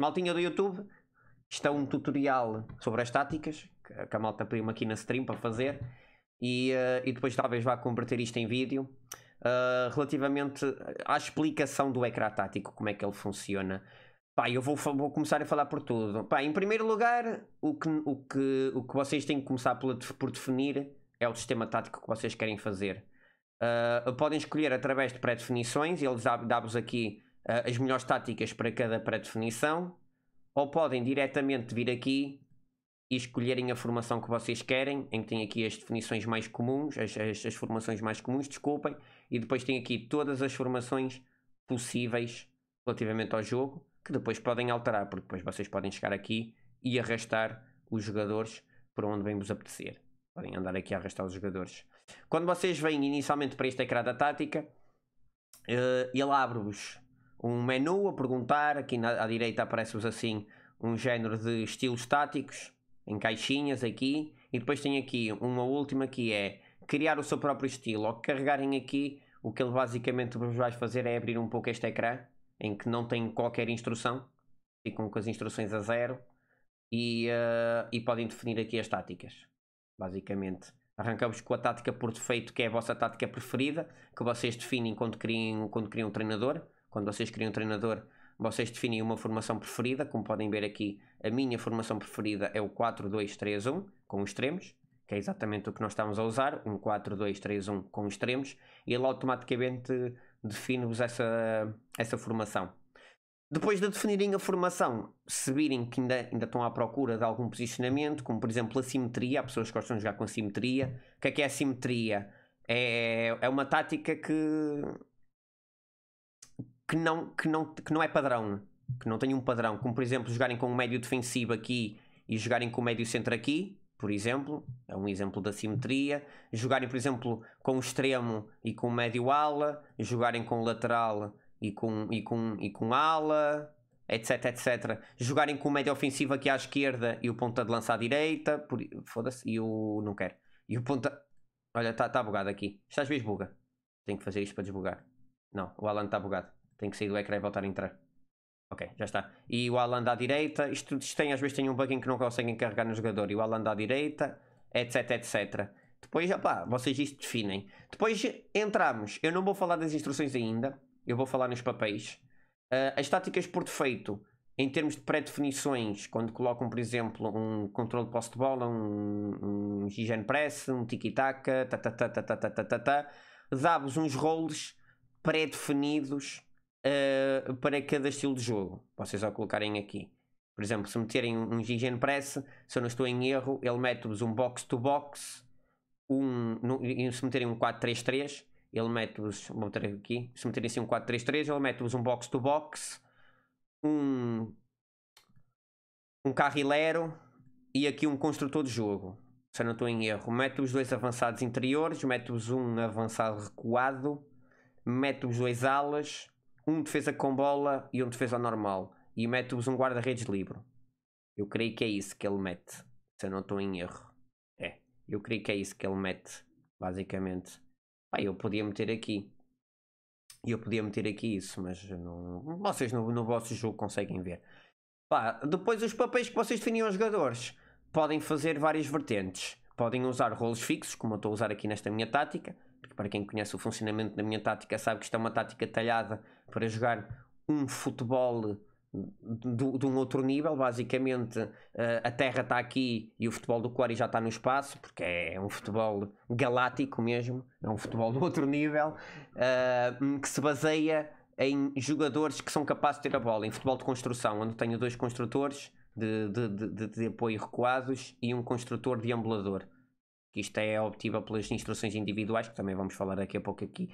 Maltinha do YouTube, está é um tutorial sobre as táticas que, a malta pediu aqui na stream para fazer e, uh, e depois talvez vá converter isto em vídeo. Uh, relativamente à explicação do ecrã tático, como é que ele funciona. Pá, eu vou, vou começar a falar por tudo. Pá, em primeiro lugar, o que, o que, o que vocês têm que começar por, por definir é o sistema tático que vocês querem fazer. Uh, podem escolher através de pré-definições, ele dá-vos aqui as melhores táticas para cada pré-definição, ou podem diretamente vir aqui e escolherem a formação que vocês querem, em que tem aqui as definições mais comuns, as, as, as formações mais comuns, desculpem, e depois tem aqui todas as formações possíveis relativamente ao jogo, que depois podem alterar, porque depois vocês podem chegar aqui e arrastar os jogadores para onde bem vos apetecer. Podem andar aqui a arrastar os jogadores. Quando vocês vêm inicialmente para este ecrã da tática, eh, ele abre-vos um menu a perguntar, aqui na, à direita aparece-vos assim um género de estilos táticos em caixinhas aqui, e depois tem aqui uma última que é criar o seu próprio estilo, ao carregarem aqui, o que ele basicamente vos vai fazer é abrir um pouco este ecrã, em que não tem qualquer instrução, ficam com as instruções a zero, e, uh, e podem definir aqui as táticas, basicamente. Arrancamos com a tática por defeito, que é a vossa tática preferida, que vocês definem quando criam, quando criam um treinador, quando vocês criam um treinador, vocês definem uma formação preferida, como podem ver aqui, a minha formação preferida é o 4-2-3-1 com os extremos, que é exatamente o que nós estamos a usar, um 4-2-3-1 com os extremos, e ele automaticamente define-vos essa, essa formação. Depois de definirem a formação, se virem que ainda, ainda estão à procura de algum posicionamento, como por exemplo a simetria, há pessoas que gostam de jogar com simetria. O que é que é a simetria? É, é uma tática que que não, que não, que não é padrão, que não tem um padrão, como por exemplo jogarem com um médio defensivo aqui e jogarem com o um médio centro aqui, por exemplo, é um exemplo da simetria, jogarem por exemplo com o extremo e com o médio ala, jogarem com o lateral e com, e com, e com ala, etc, etc. Jogarem com o médio ofensivo aqui à esquerda e o ponta de lança à direita, por... foda-se, e o... não quero. E o ponta... Olha, está tá bugado aqui. Estás bem buga. Tenho que fazer isto para desbugar. Não, o Alan está bugado. Tem que sair do ecrã e voltar a entrar. Ok, já está. E o Alan à direita. Isto, isto tem, às vezes tem um bug em que não conseguem carregar no jogador. E o Alan à direita, etc, etc. Depois, opá, vocês isto definem. Depois entramos. Eu não vou falar das instruções ainda. Eu vou falar nos papéis. Uh, as táticas por defeito, em termos de pré-definições, quando colocam, por exemplo, um controle de posse de bola, um, um higiene press, um tiki-taka, tá, dá-vos uns roles pré-definidos uh, para cada estilo de jogo. Vocês ao colocarem aqui. Por exemplo, se meterem um Gigen Press, se eu não estou em erro, ele mete-vos um box-to-box, um, no, e se meterem um 433, ele mete-vos, vou meter aqui, se meterem assim um 4 ele mete-vos um box-to-box, um, um carrilero e aqui um construtor de jogo. Se eu não estou em erro, mete-vos dois avançados interiores, mete-vos um avançado recuado, mete-vos dois alas, um defesa com bola e um defesa normal. E mete-vos um guarda-redes livre. Eu creio que é isso que ele mete. Se eu não estou em erro. É. Eu creio que é isso que ele mete. Basicamente. Pá, eu podia meter aqui. Eu podia meter aqui isso, mas não... vocês no, no vosso jogo conseguem ver. Pá, depois os papéis que vocês definiam aos jogadores podem fazer várias vertentes. Podem usar rolos fixos, como eu estou a usar aqui nesta minha tática, porque para quem conhece o funcionamento da minha tática sabe que isto é uma tática talhada para jogar um futebol de, de um outro nível. Basicamente, eh, a Terra está aqui e o futebol do Quarry já está no espaço, porque é um futebol galáctico mesmo, é um futebol de outro nível, eh, que se baseia em jogadores que são capazes de ter a bola, em futebol de construção, onde tenho dois construtores de, de, de, de apoio recuados e um construtor que Isto é obtido pelas instruções individuais, que também vamos falar daqui a pouco aqui.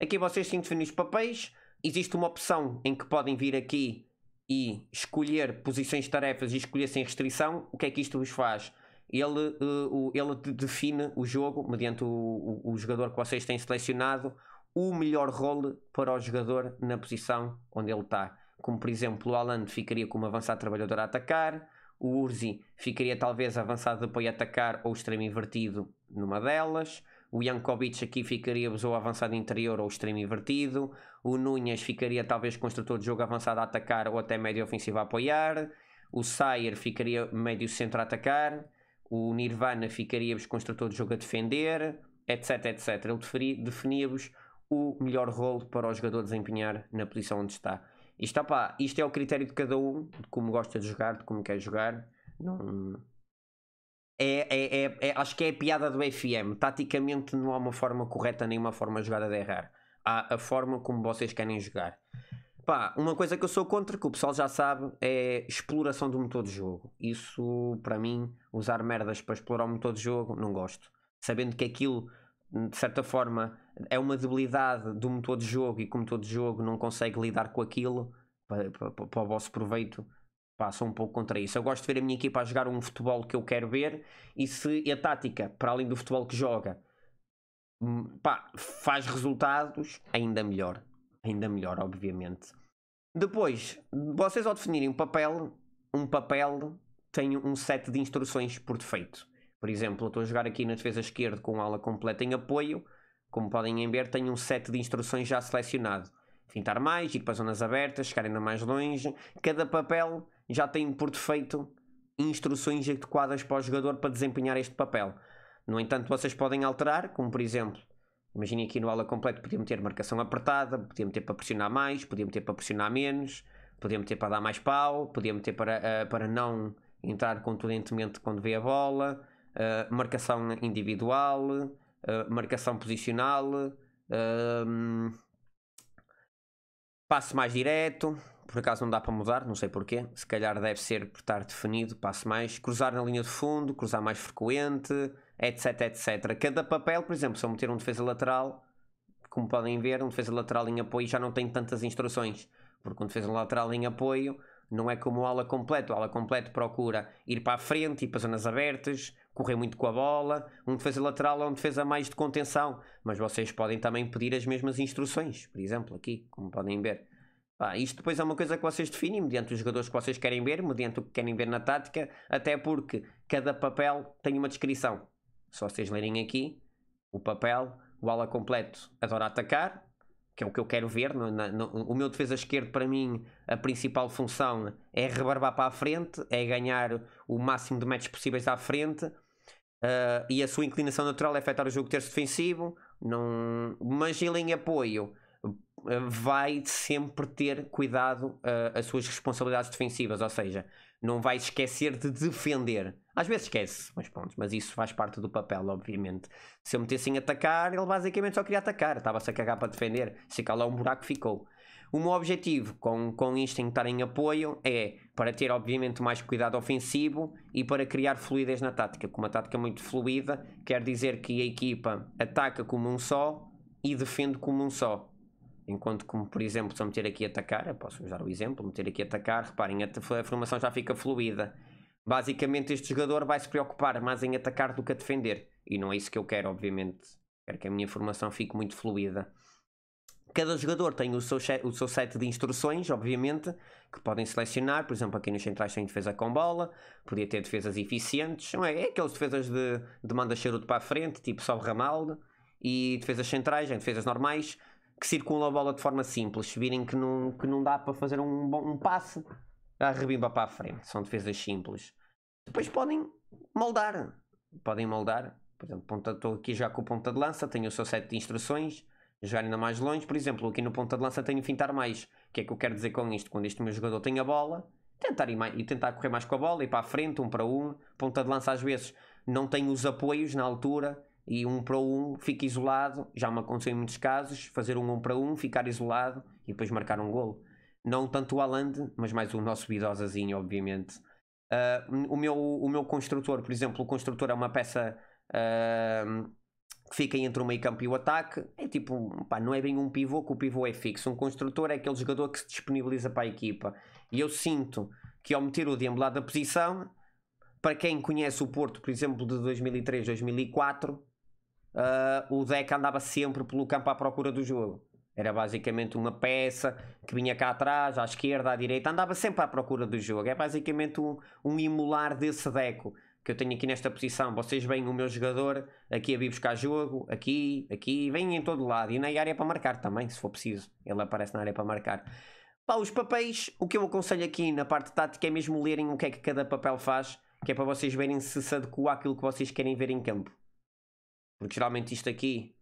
Aqui vocês têm de definir os papéis, existe uma opção em que podem vir aqui e escolher posições de tarefas e escolher sem restrição, o que é que isto vos faz? Ele, eh, ele define o jogo, mediante o, o, o jogador que vocês têm selecionado, o melhor role para o jogador na posição onde ele está. Como por exemplo, o Alan ficaria como avançado trabalhador a atacar, o Urzi ficaria talvez avançado de apoio a atacar ou extremo invertido numa delas, o Jankovic aqui ficaria ou avançado interior ou extremo invertido. O Núñez ficaria talvez construtor de jogo avançado a atacar ou até médio ofensivo a apoiar. O Sayer ficaria médio centro a atacar. O Nirvana ficaria-vos construtor de jogo a defender, etc, etc. Ele definia-vos o melhor rol para o jogador desempenhar na posição onde está. Isto, opa, isto é o critério de cada um, de como gosta de jogar, de como quer jogar. Não, é, é, é, é, acho que é a piada do FM. Taticamente não há uma forma correta nem uma forma jogada de errar. Há a forma como vocês querem jogar. Pá, uma coisa que eu sou contra, que o pessoal já sabe, é exploração do motor de jogo. Isso, para mim, usar merdas para explorar o motor de jogo, não gosto. Sabendo que aquilo, de certa forma, é uma debilidade do motor de jogo e que o motor de jogo não consegue lidar com aquilo para, para, para o vosso proveito, pá, sou um pouco contra isso. Eu gosto de ver a minha equipa a jogar um futebol que eu quero ver e se a tática, para além do futebol que joga, hum, pá, faz resultados, ainda melhor. Ainda melhor, obviamente. Depois, vocês ao definirem um papel, um papel tem um set de instruções por defeito. Por exemplo, eu estou a jogar aqui na defesa esquerda com ala completa em apoio. Como podem ver, tenho um set de instruções já selecionado. Fintar mais, ir para zonas abertas, chegar ainda mais longe. Cada papel já tem por defeito instruções adequadas para o jogador para desempenhar este papel. No entanto, vocês podem alterar, como por exemplo, imaginem aqui no aula completo podia ter marcação apertada, podia ter para pressionar mais, podia ter para pressionar menos, podia ter para dar mais pau, podia ter para, uh, para não entrar contundentemente quando vê a bola, uh, marcação individual, uh, marcação posicional, hum, passo mais direto, por acaso não dá para mudar, não sei porquê, se calhar deve ser por estar definido, passo mais, cruzar na linha de fundo, cruzar mais frequente, etc, etc. Cada papel, por exemplo, se eu meter um defesa lateral, como podem ver, um defesa lateral em apoio já não tem tantas instruções, porque um defesa lateral em apoio não é como o ala completo, o ala completo procura ir para a frente, ir para zonas abertas, correr muito com a bola, um defesa lateral é um defesa mais de contenção, mas vocês podem também pedir as mesmas instruções, por exemplo, aqui, como podem ver. Pá, isto depois é uma coisa que vocês definem mediante os jogadores que vocês querem ver, mediante o que querem ver na tática, até porque cada papel tem uma descrição. Se vocês lerem aqui, o papel, o ala completo adora atacar, que é o que eu quero ver. No, é? no, o meu defesa esquerdo, para mim, a principal função é rebarbar para a frente, é ganhar o máximo de metros possíveis à frente. Uh, e a sua inclinação natural é afetar o jogo terço defensivo, não... mas ele em apoio vai sempre ter cuidado uh, as suas responsabilidades defensivas, ou seja, não vai esquecer de defender. Às vezes esquece, mas pronto, mas isso faz parte do papel, obviamente. Se eu metesse em atacar, ele basicamente só queria atacar, estava-se a cagar para defender, se calhar um buraco ficou. O meu objetivo com, com isto em estar em apoio é para ter, obviamente, mais cuidado ofensivo e para criar fluidez na tática. Com uma tática é muito fluida, quer dizer que a equipa ataca como um só e defende como um só Enquanto como, por exemplo, se eu meter aqui a atacar, eu posso usar o exemplo, meter aqui a atacar, reparem, a, a formação já fica fluida. Basicamente este jogador vai se preocupar mais em atacar do que a defender. E não é isso que eu quero, obviamente. Quero que a minha formação fique muito fluida. Cada jogador tem o seu, o seu set de instruções, obviamente, que podem selecionar. Por exemplo, aqui nos centrais tem defesa com bola, podia ter defesas eficientes. Não é? é aqueles defesas de, de manda charuto para a frente, tipo sobe ramaldo. E defesas centrais, em defesas normais que circulam a bola de forma simples, virem que não, que não dá para fazer um, bom, um passe, a para a frente. São defesas simples. Depois podem moldar. Podem moldar. Por exemplo, estou aqui já com o ponta de lança, tenho o seu set de instruções, jogar ainda mais longe. Por exemplo, aqui no ponta de lança tenho fintar mais. O que é que eu quero dizer com isto? Quando este meu jogador tem a bola, tentar ir mais, e tentar correr mais com a bola, ir para a frente, um para um. Ponta de lança às vezes não tem os apoios na altura e um para um fica isolado. Já me aconteceu em muitos casos, fazer um um para um, ficar isolado e depois marcar um golo. Não tanto o Aland mas mais o nosso Bidosazinho, obviamente. Uh, o, meu, o meu construtor, por exemplo, o construtor é uma peça uh, que fica entre o meio campo e o ataque. É tipo, pá, não é bem um pivô, que o pivô é fixo. Um construtor é aquele jogador que se disponibiliza para a equipa. E eu sinto que ao meter o Dembélé da posição, para quem conhece o Porto, por exemplo, de 2003, 2004, uh, o deck andava sempre pelo campo à procura do jogo. Era basicamente uma peça que vinha cá atrás, à esquerda, à direita, andava sempre à procura do jogo. É basicamente um, um emular desse Deco que eu tenho aqui nesta posição. Vocês veem o meu jogador aqui a vir buscar jogo, aqui, aqui, vem em todo lado. E na área para marcar também, se for preciso. Ele aparece na área para marcar. Pá, os papéis, o que eu aconselho aqui na parte tática é mesmo lerem o que é que cada papel faz, que é para vocês verem se se adequa àquilo que vocês querem ver em campo. Porque geralmente isto aqui,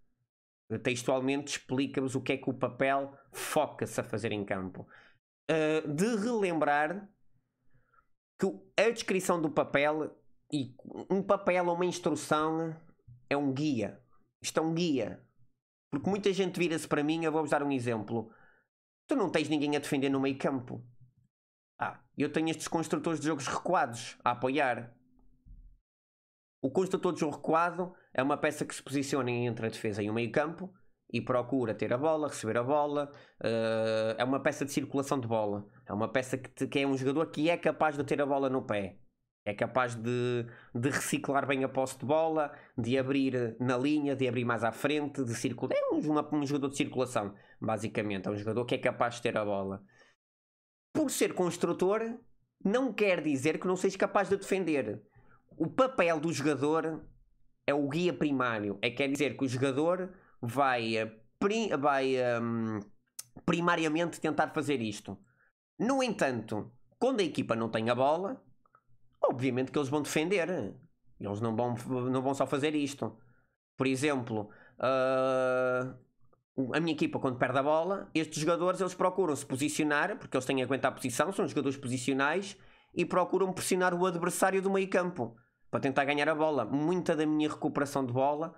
textualmente, explica-vos o que é que o papel foca-se a fazer em campo. Uh, de relembrar que a descrição do papel e um papel ou uma instrução é um guia. Isto é um guia. Porque muita gente vira-se para mim, eu vou-vos dar um exemplo. Tu não tens ninguém a defender no meio campo. Ah, eu tenho estes construtores de jogos recuados a apoiar. O construtor de jogo recuado é uma peça que se posiciona entre a defesa e o meio campo e procura ter a bola, receber a bola. Uh, é uma peça de circulação de bola. É uma peça que, te, que, é um jogador que é capaz de ter a bola no pé. É capaz de, de reciclar bem a posse de bola, de abrir na linha, de abrir mais à frente, de circular. É um, um jogador de circulação, basicamente. É um jogador que é capaz de ter a bola. Por ser construtor, não quer dizer que não sejas capaz de defender o papel do jogador é o guia primário. É quer dizer que o jogador vai, eh, prim, vai um, ehm, primariamente tentar fazer isto. No entanto, quando a equipa não tem a bola, obviamente que eles vão defender. Eles não vão, não vão só fazer isto. Por exemplo, uh, a minha equipa quando perde a bola, estes jogadores eles procuram se posicionar, porque eles têm que aguentar a posição, são jogadores posicionais, e procuram pressionar o adversário do meio campo para tentar ganhar a bola. Muita da minha recuperação de bola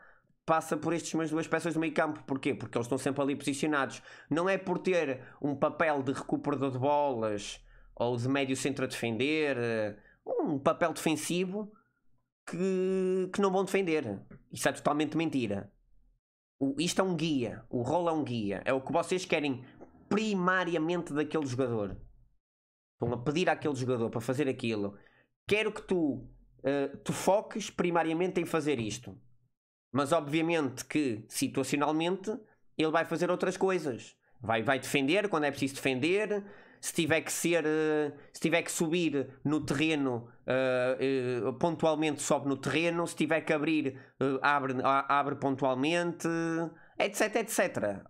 passa por estes meus duas peças do meio campo. Porquê? Porque eles estão sempre ali posicionados. Não é por ter um papel de recuperador de bolas ou de médio centro a defender, eh, um papel defensivo que, que não vão defender. Isso é totalmente mentira. O, isto é um guia. O rol é um guia. É o que vocês querem primariamente daquele jogador. Estão a pedir àquele jogador para fazer aquilo. Quero que tu eh, tu foques primariamente em fazer isto. Mas obviamente que, situacionalmente, ele vai fazer outras coisas. Vai, vai defender quando é preciso defender. Se tiver que ser, eh, se tiver que subir no terreno, eh, pontualmente sobe no terreno. Se tiver que abrir, abre, abre pontualmente etc, etc.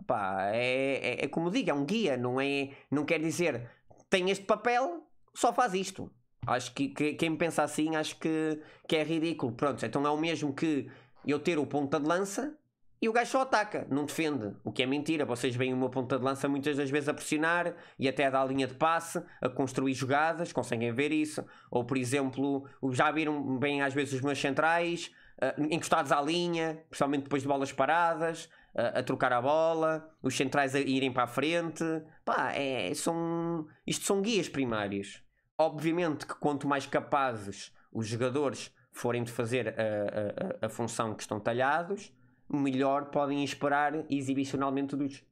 Pá, é, é, é, como digo, é um guia, não é? Não quer dizer tem este papel, só faz isto. Acho que, que, quem pensa assim acho que, que é ridículo. Pronto, então é o mesmo que eu ter o ponta de lança e o gajo só ataca, não defende. O que é mentira. Vocês veem uma ponta de lança muitas das vezes a pressionar e até a dar linha de passe, a construir jogadas, conseguem ver isso. Ou, por exemplo, já viram bem às vezes os meus centrais uh, encostados à linha, principalmente depois de bolas paradas, ah, a trocar a bola, os centrais a irem para a frente. Pá, é, são, isto são guias primários. Obviamente que quanto mais capazes os jogadores forem de fazer a, eh, a, eh, eh, a função que estão talhados, melhor podem esperar exibicionalmente dos,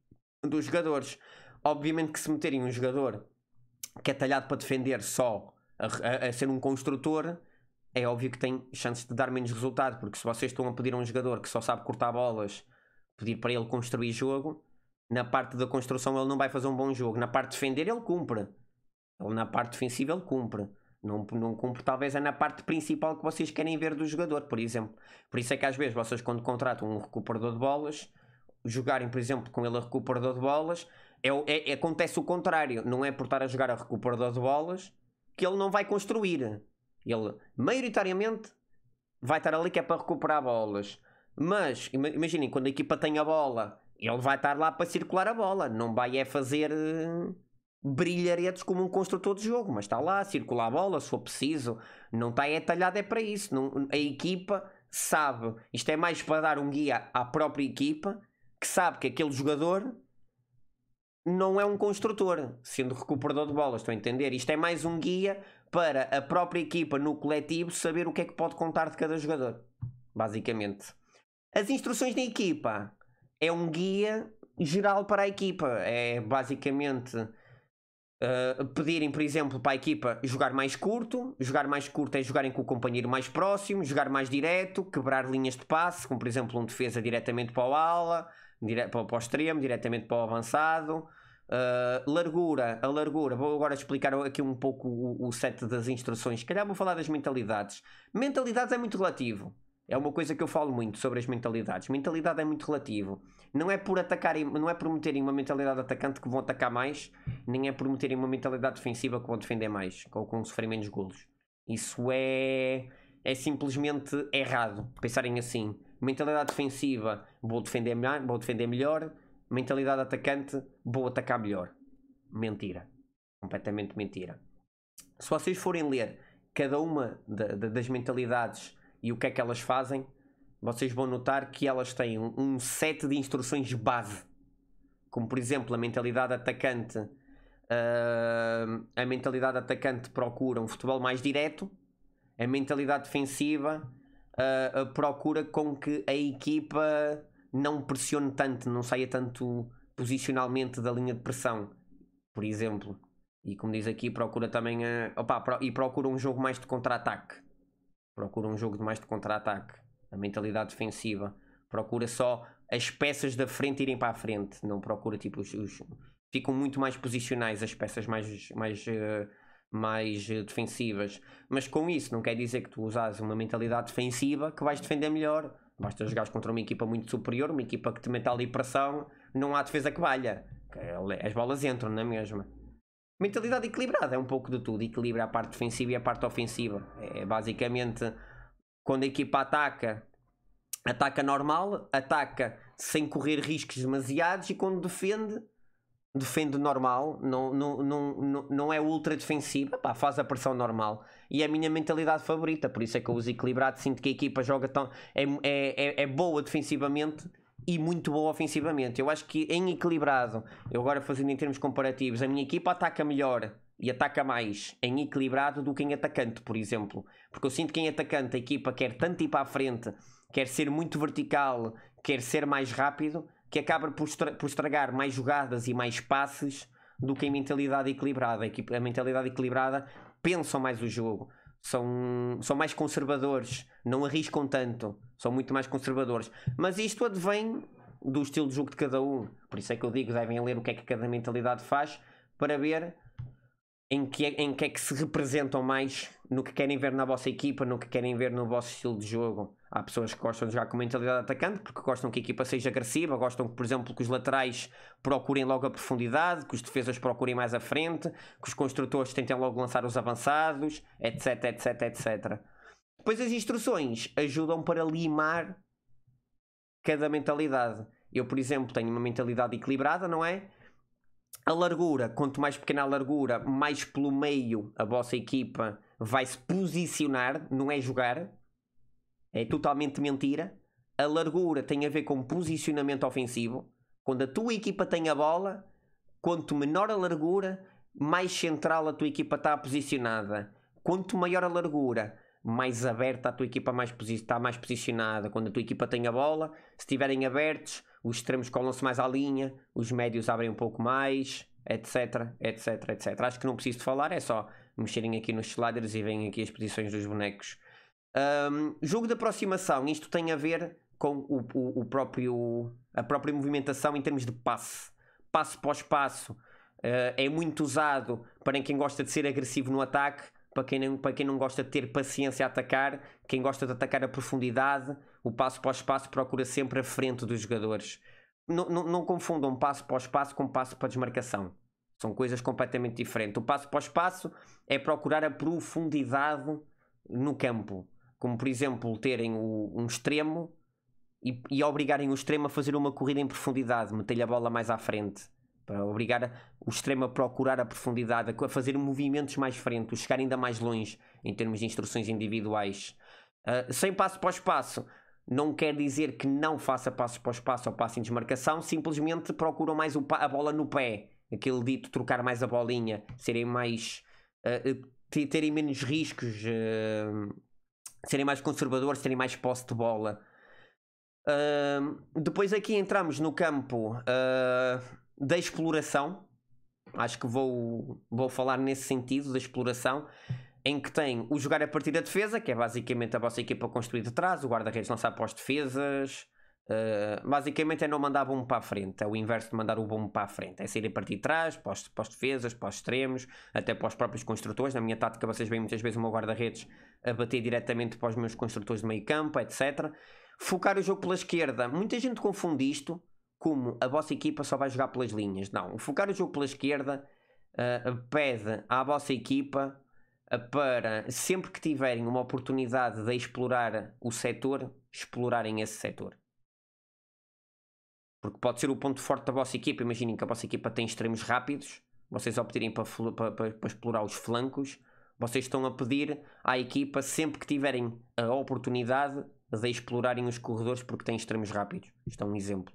dos jogadores. Obviamente que se meterem um jogador que é talhado para defender só a, a, ser um construtor, é óbvio que tem chances de dar menos resultado, porque se vocês estão a pedir a um jogador que só sabe cortar bolas, pedir para ele construir jogo, na parte da construção ele não vai fazer um bom jogo, na parte de defender ele cumpre. Ele na parte defensiva ele cumpre. Não, não cumpre, talvez é na parte principal que vocês querem ver do jogador, por exemplo. Por isso é que às vezes vocês, quando contratam um recuperador de bolas, jogarem, por exemplo, com ele a recuperador de bolas, é, é, é, acontece o contrário. Não é por estar a jogar a recuperador de bolas que ele não vai construir. Ele, maioritariamente, vai estar ali que é para recuperar bolas. Mas, imaginem, quando a equipa tem a bola, ele vai estar lá para circular a bola. Não vai é fazer. Uh brilharetes como um construtor de jogo, mas está lá, circular a bola se for preciso, não está é talhado é para isso, não, a equipa sabe, isto é mais para dar um guia à própria equipa, que sabe que aquele jogador não é um construtor, sendo recuperador de bolas, estou a entender, isto é mais um guia para a própria equipa no coletivo saber o que é que pode contar de cada jogador, basicamente. As instruções da equipa é um guia geral para a equipa, é basicamente ah, pedirem, por exemplo, para a equipa jogar mais curto, jogar mais curto é jogarem com o companheiro mais próximo, jogar mais direto, quebrar linhas de passe, como por exemplo um defesa diretamente para o ala, dire... para o extremo, diretamente para o avançado. Uh, largura, a largura, vou agora explicar aqui um pouco o, o set das instruções. Se calhar vou falar das mentalidades. Mentalidades é muito relativo. É uma coisa que eu falo muito sobre as mentalidades. Mentalidade é muito relativo. Não é por atacar, não é por meterem uma mentalidade atacante que vão atacar mais, nem é por meterem uma mentalidade defensiva que vão defender mais, ou com sofrer menos golos. Isso é é simplesmente errado pensarem assim. Mentalidade defensiva, vou defender melhor, vou defender melhor. Mentalidade atacante, vou atacar melhor. Mentira. Completamente mentira. Se vocês forem ler cada uma de, de, das mentalidades e o que é que elas fazem? Vocês vão notar que elas têm um, set de instruções base, como por exemplo a mentalidade atacante. Uh, a mentalidade atacante procura um futebol mais direto, a mentalidade defensiva uh, procura com que a equipa não pressione tanto, não saia tanto posicionalmente da linha de pressão, por exemplo. E como diz aqui, procura também opa, pro, e procura um jogo mais de contra-ataque procura um jogo de mais de contra-ataque, a mentalidade defensiva, procura só as peças da frente irem para a frente, não procura tipo os, os ficam muito mais posicionais as peças mais mais uh, mais eh, defensivas, mas com isso não quer dizer que tu usas uma mentalidade defensiva que vais defender melhor. Basta jogar contra uma equipa muito superior, uma equipa que te mete ali pressão, não há defesa que valha. É, as bolas entram, não é mesmo? mentalidade equilibrada, é um pouco de tudo, equilibra a parte defensiva e a parte ofensiva. É basicamente quando a equipa ataca, ataca normal, ataca sem correr riscos demasiados e quando defende, defende normal, não, não, não, não, é ultra defensiva, pá, faz a pressão normal. E é a minha mentalidade favorita, por isso é que eu uso equilibrado, sinto que a equipa joga tão. é, é, é, é boa defensivamente e muito boa ofensivamente. Eu acho que em equilibrado, eu agora fazendo em termos comparativos, a minha equipa ataca melhor e ataca mais em equilibrado do que em atacante, por exemplo. Porque eu sinto que em atacante a equipa quer tanto ir para a frente, quer ser muito vertical, quer ser mais rápido, que acaba por, estra por estragar mais jogadas e mais passes do que em mentalidade equilibrada. A, equipa, a mentalidade equilibrada pensa mais o jogo são, são mais conservadores, não arriscam tanto, são muito mais conservadores. Mas isto advém do estilo de jogo de cada um. Por isso é que eu digo, devem ler o que é que cada mentalidade faz para ver em que, é, em que é que se representam mais no que querem ver na vossa equipa, no que querem ver no vosso estilo de jogo. Há pessoas que gostam de jogar com mentalidade atacante, porque gostam que a equipa seja agressiva, gostam, que, por exemplo, que os laterais procurem logo a profundidade, que os defesas procurem mais à frente, que os construtores tentem logo lançar os avançados, etc, etc, etc. Depois as instruções ajudam para limar cada mentalidade. Eu, por exemplo, tenho uma mentalidade equilibrada, não é? a largura, quanto mais pequena a largura, mais pelo meio a vossa equipa vai se posicionar, não é jogar. É totalmente mentira. A largura tem a ver com posicionamento ofensivo. Quando a tua equipa tem a bola, quanto menor a largura, mais central a tua equipa está posicionada. Quanto maior a largura, mais aberta a tua equipa está mais posicionada. Quando a tua equipa tem a bola, se estiverem abertos, os extremos colam-se mais à linha, os médios abrem um pouco mais, etc, etc, etc. Acho que não preciso falar, é só mexerem aqui nos sliders e veem aqui as posições dos bonecos. Um, jogo de aproximação, isto tem a ver com o, o, o, próprio, a própria movimentação em termos de passe. Passo após passo uh, eh, é muito usado para quem gosta de ser agressivo no ataque, para quem, não, para quem não gosta de ter paciência a atacar, quem gosta de atacar a profundidade, o passo para o espaço procura sempre a frente dos jogadores. Não, não, não confundam passo para o espaço com passo para a desmarcação. São coisas completamente diferentes. O passo para o espaço é procurar a profundidade no campo. Como, por exemplo, terem o, um extremo e, e obrigarem o extremo a fazer uma corrida em profundidade, meter-lhe a bola mais à frente para obrigar o extremo a procurar a profundidade, a fazer movimentos mais frente, chegar ainda mais longe em termos de instruções individuais. Uh, sem passo para o espaço, não quer dizer que não faça passos para o espaço ou passe em desmarcação, simplesmente procuram mais a bola no pé, aquele dito trocar mais a bolinha, serem mais. Uh, terem menos riscos, uh, serem mais conservadores, terem mais posse de bola. depois aqui entramos no campo da exploração. Acho que vou, vou falar nesse sentido da exploração, em que tem o jogar a partir da defesa, que é basicamente a vossa equipa construída atrás, o guarda-redes lançar para as defesas. Uh, basicamente é não mandar bom para a frente, é o inverso de mandar o bom para a frente, é sair a partir de trás, para defesas, para os extremos, até para os próprios construtores. Na minha tática, vocês veem muitas vezes o meu guarda-redes a bater diretamente para os meus construtores de meio campo, etc. Focar o jogo pela esquerda, muita gente confunde isto como a vossa equipa só vai jogar pelas linhas. Não, focar o jogo pela esquerda uh, pede à vossa equipa eh, para sempre que tiverem uma oportunidade de explorar o setor, explorarem esse setor. Porque pode ser o ponto forte da vossa equipa. Imaginem que a vossa equipa tem extremos rápidos, vocês optarem para, para, para, para explorar os flancos. Vocês estão a pedir à equipa sempre que tiverem a oportunidade de explorarem os corredores porque têm extremos rápidos. Isto é um exemplo.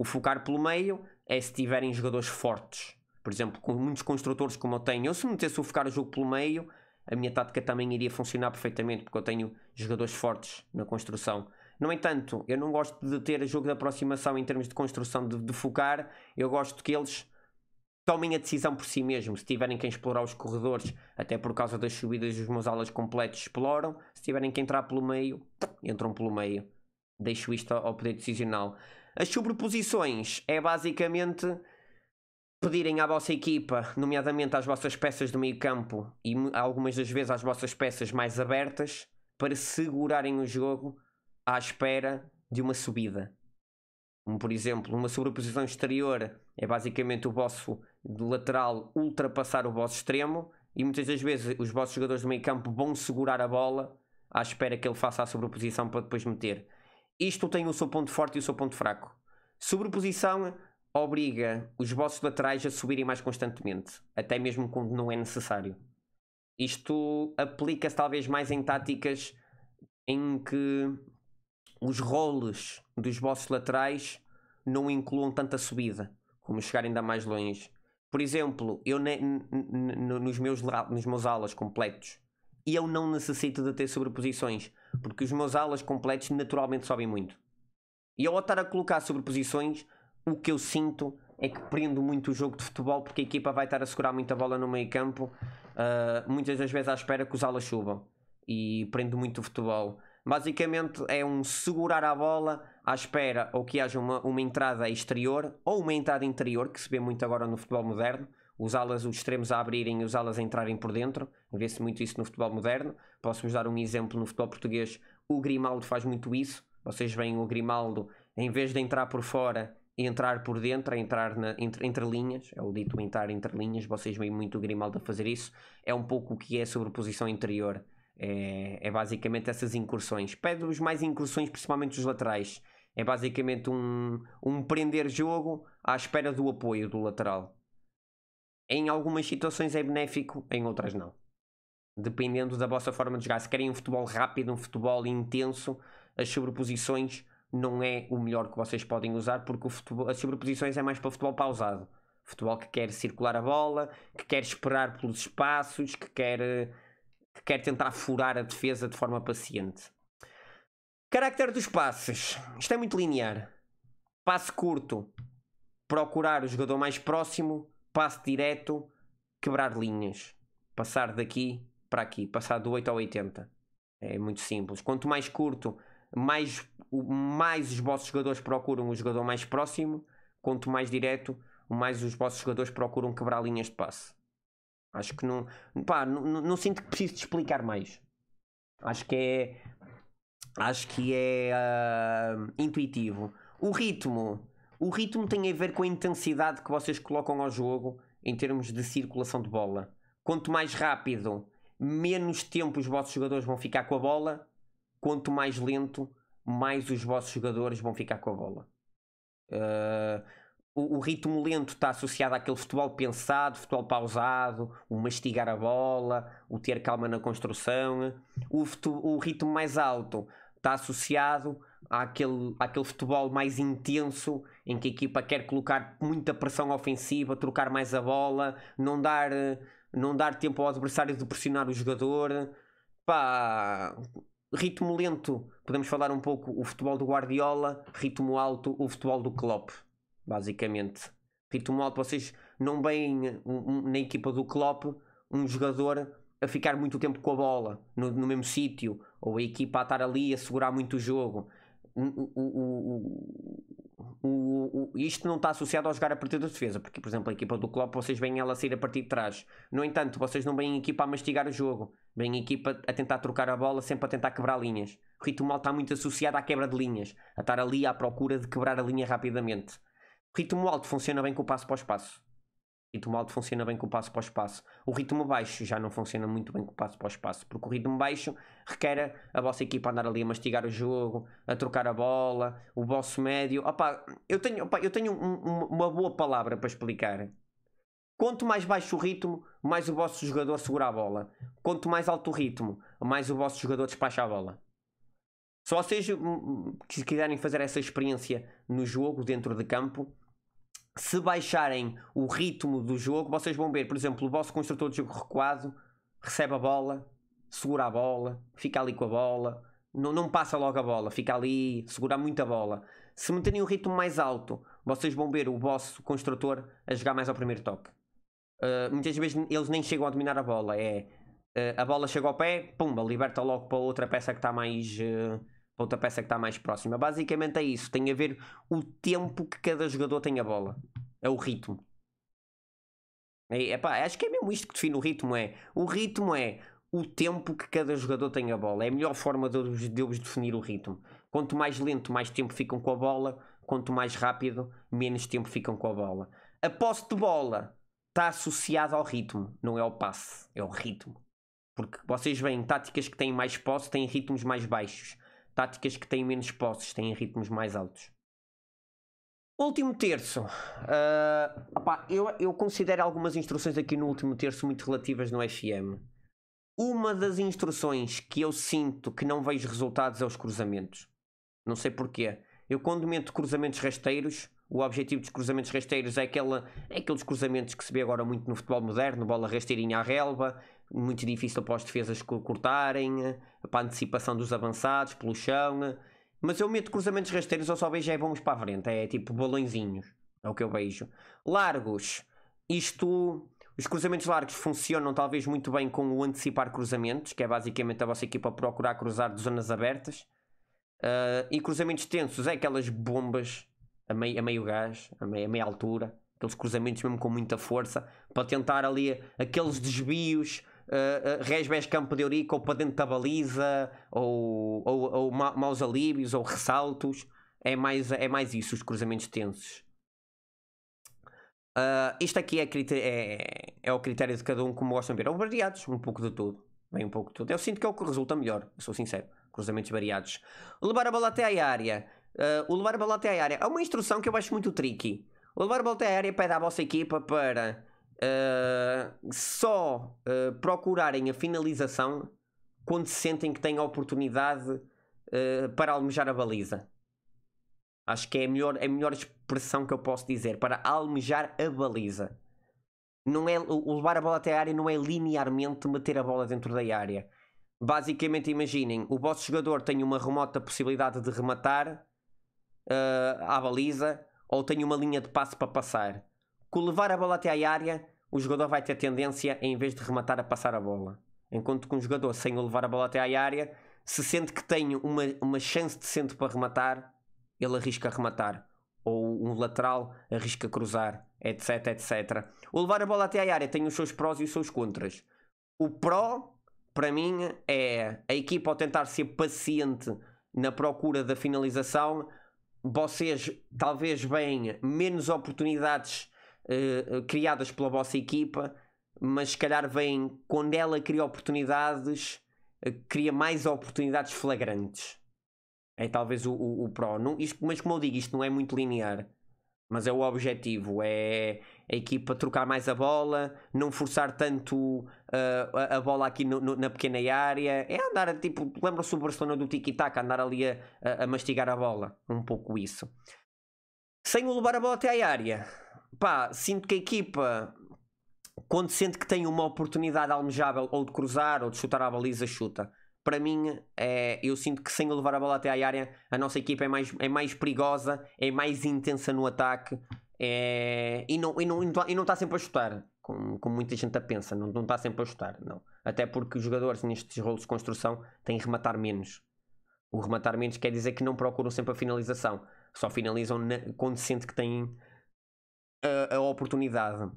O focar pelo meio é se tiverem jogadores fortes. Por exemplo, com muitos construtores como eu tenho, eu se metesse o focar o jogo pelo meio, a minha tática também iria funcionar perfeitamente, porque eu tenho jogadores fortes na construção. No entanto, eu não gosto de ter jogo de aproximação em termos de construção de, de focar, eu gosto que eles tomem a decisão por si mesmos. Se tiverem que explorar os corredores, até por causa das subidas dos meus alas completos, exploram. Se tiverem que entrar pelo meio, entram pelo meio. Deixo isto ao poder decisional. As sobreposições é basicamente pedirem à vossa equipa, nomeadamente às vossas peças do meio campo e algumas das vezes às vossas peças mais abertas, para segurarem o jogo à espera de uma subida. Como, por exemplo, uma sobreposição exterior é basicamente o vosso lateral ultrapassar o vosso extremo e muitas das vezes os vossos jogadores do meio campo vão segurar a bola à espera que ele faça a sobreposição para depois meter isto tem o seu ponto forte e o seu ponto fraco. Sobreposição obriga os vossos laterais a subirem mais constantemente, até mesmo quando não é necessário. Isto aplica-se talvez mais em táticas em que os roles dos vossos laterais não incluam tanta subida, como chegar ainda mais longe. Por exemplo, eu ne, n, n, nos, meus, nos meus alas completos e eu não necessito de ter sobreposições, porque os meus alas completos naturalmente sobem muito. E ao estar a colocar sobreposições, o que eu sinto é que prendo muito o jogo de futebol porque a equipa vai estar a segurar muita bola no meio campo, uh, muitas das vezes à espera que os alas subam. E prendo muito o futebol. Basicamente é um segurar a bola à espera ou que haja uma, uma entrada exterior ou uma entrada interior, que se vê muito agora no futebol moderno, os alas, os extremos a abrirem e os alas a entrarem por dentro. Vê-se muito isso no futebol moderno. Posso-vos dar um exemplo no futebol português. O Grimaldo faz muito isso. Vocês veem o Grimaldo, em vez de entrar por fora, entrar por dentro, entrar na, entre, entre linhas. É o dito entrar entre linhas. Vocês veem muito o Grimaldo a fazer isso. É um pouco o que é sobreposição interior. É, é basicamente essas incursões. Pede-vos mais incursões, principalmente os laterais. É basicamente um, um prender jogo à espera do apoio do lateral. Em algumas situações é benéfico, em outras não. Dependendo da vossa forma de jogar. Se querem um futebol rápido, um futebol intenso, as sobreposições não é o melhor que vocês podem usar, porque futebol, as sobreposições é mais para o futebol pausado. Futebol que quer circular a bola, que quer esperar pelos espaços, que quer, que quer tentar furar a defesa de forma paciente. Carácter dos passes. Isto é muito linear. Passe curto, procurar o jogador mais próximo passo direto, quebrar linhas, passar daqui para aqui, passar do 8 ao 80. É muito simples. Quanto mais curto, mais, mais os vossos jogadores procuram o jogador mais próximo, quanto mais direto, mais os vossos jogadores procuram quebrar linhas de passe. Acho que não. Pá, não, não, não sinto que preciso de explicar mais. Acho que é. Acho que é uh, intuitivo. O ritmo o ritmo tem a ver com a intensidade que vocês colocam ao jogo em termos de circulação de bola. Quanto mais rápido, menos tempo os vossos jogadores vão ficar com a bola. Quanto mais lento, mais os vossos jogadores vão ficar com a bola. Uh, o, o, ritmo lento está associado àquele futebol pensado, futebol pausado, o mastigar a bola, o ter calma na construção. O, futebol, o ritmo mais alto está associado há aquele, aquele futebol mais intenso em que a equipa quer colocar muita pressão ofensiva, trocar mais a bola, não dar, não dar tempo ao adversário de pressionar o jogador. Pá, ritmo lento, podemos falar um pouco o futebol do Guardiola, ritmo alto, o futebol do Klopp, basicamente. Ritmo alto, vocês não veem na equipa do Klopp um jogador a ficar muito tempo com a bola no, no mesmo sítio, ou a equipa a estar ali a segurar muito o jogo o, o, isto não está associado ao jogar a partir da defesa, porque, por exemplo, a equipa do Klopp, vocês veem ela sair a partir de trás. No entanto, vocês não veem a equipa a mastigar o jogo, veem a equipa a tentar trocar a bola, sempre a tentar quebrar linhas. O ritmo alto está muito associado à quebra de linhas, a estar ali à procura de quebrar a linha rapidamente. O ritmo alto funciona bem com o passo para o espaço ritmo alto funciona bem com o passo para o espaço. O ritmo baixo já não funciona muito bem com o passo para o espaço, porque o ritmo baixo requer a vossa equipa andar ali a mastigar o jogo, a trocar a bola, o vosso médio. Opa, eu tenho, opa, eu tenho um, um, uma boa palavra para explicar. Quanto mais baixo o ritmo, mais o vosso jogador segura a bola. Quanto mais alto o ritmo, mais o vosso jogador despacha a bola. Hum, hum, se vocês quiserem fazer essa experiência no jogo, dentro de campo, se baixarem o ritmo do jogo, vocês vão ver, por exemplo, o vosso construtor de jogo recuado recebe a bola, segura a bola, fica ali com a bola, não, não passa logo a bola, fica ali, segura muito a bola. Se meterem o ritmo mais alto, vocês vão ver o vosso construtor a jogar mais ao primeiro toque. Uh, muitas vezes eles nem chegam a dominar a bola, é uh, a bola chega ao pé, pumba, liberta logo para outra peça que está mais. Uh, outra peça que está mais próxima. Basicamente é isso. Tem a ver o tempo que cada jogador tem a bola. É o ritmo. É, epá, acho que é mesmo isto que define o ritmo. É o ritmo é o tempo que cada jogador tem a bola. É a melhor forma de, de definir o ritmo. Quanto mais lento, mais tempo ficam com a bola. Quanto mais rápido, menos tempo ficam com a bola. A posse de bola está associada ao ritmo, não é ao passe, é o ritmo. Porque vocês veem táticas que têm mais posse, têm ritmos mais baixos. Táticas que têm menos posses, têm ritmos mais altos. Último terço. Uh, eu, eu considero algumas instruções aqui no último terço muito relativas no FM. Uma das instruções que eu sinto que não vejo resultados é os cruzamentos. Não sei porquê. Eu quando meto cruzamentos rasteiros, o objetivo dos cruzamentos rasteiros é, aquela, é aqueles cruzamentos que se vê agora muito no futebol moderno, bola rasteirinha à relva, muito difícil para as defesas cortarem, eh, para a antecipação dos avançados, pelo chão. Eh. Mas eu meto cruzamentos rasteiros, eu só vejo é vamos para a frente, é tipo balõezinhos, é o que eu vejo. Largos, isto, os cruzamentos largos funcionam talvez muito bem com o antecipar cruzamentos, que é basicamente a vossa equipa procurar cruzar de zonas abertas. Uh, e cruzamentos tensos é aquelas bombas a meio, a meio gás, a meio, a meia altura, aqueles cruzamentos mesmo com muita força, para tentar ali aqueles desvios uh, resbés campo de Eurico ou para dentro da baliza ou, ou, ou ma maus alíbios ou ressaltos. É mais, é mais isso, os cruzamentos tensos. Uh, isto aqui é, é, é, o critério de cada um como gostam de ver. Ou variados, um pouco de tudo. Bem, um pouco de tudo. Eu sinto que é o que resulta melhor, sou sincero. Cruzamentos variados. Levar a bola até à área. Uh, o levar a bola até à área é uma instrução que eu acho muito tricky. O levar a bola até à área pede à vossa equipa para ah, só uh, procurarem a finalização quando sentem que têm a oportunidade uh, para almejar a baliza. Acho que é a melhor, é a melhor expressão que eu posso dizer para almejar a baliza. Não é o levar a bola até a área não é linearmente meter a bola dentro da área. Basicamente imaginem, o vosso jogador tem uma remota possibilidade de rematar uh, à baliza ou tem uma linha de passe para passar com levar a bola até à área, o jogador vai ter tendência, em vez de rematar, a passar a bola. Enquanto que um jogador, sem o levar a bola até à área, se sente que tem uma, uma chance decente para rematar, ele arrisca rematar. Ou um lateral arrisca cruzar, etc, etc. O levar a bola até à área tem os seus prós e os seus contras. O pró, para mim, é a equipa ao tentar ser paciente na procura da finalização, vocês talvez veem menos oportunidades eh, eh, criadas pela vossa equipa, mas se calhar vem quando ela cria oportunidades, eh, cria mais oportunidades flagrantes. É talvez o, o, o pró. Não, isto, mas como eu digo, isto não é muito linear. Mas é o objetivo, é a equipa trocar mais a bola, não forçar tanto uh, a, a, bola aqui no, no, na pequena área. É andar a, tipo, lembra-se o Barcelona do tiki-taka, andar ali a, a, mastigar a bola. Um pouco isso. Sem o levar a bola até à área, pá, sinto que a equipa, quando sente que tem uma oportunidade almejável ou de cruzar ou de chutar a baliza, chuta. Para mim, é, eu sinto que sem levar a bola até à área, a nossa equipa é mais, é mais perigosa, é mais intensa no ataque é, e não está e não, e não está tá sempre a chutar, como, como muita gente a pensa. Não está sempre a chutar, não. Até porque os jogadores nestes rolos de construção têm que rematar menos. O rematar menos quer dizer que não procuram sempre a finalização, só finalizam na, quando sente que têm a, a oportunidade.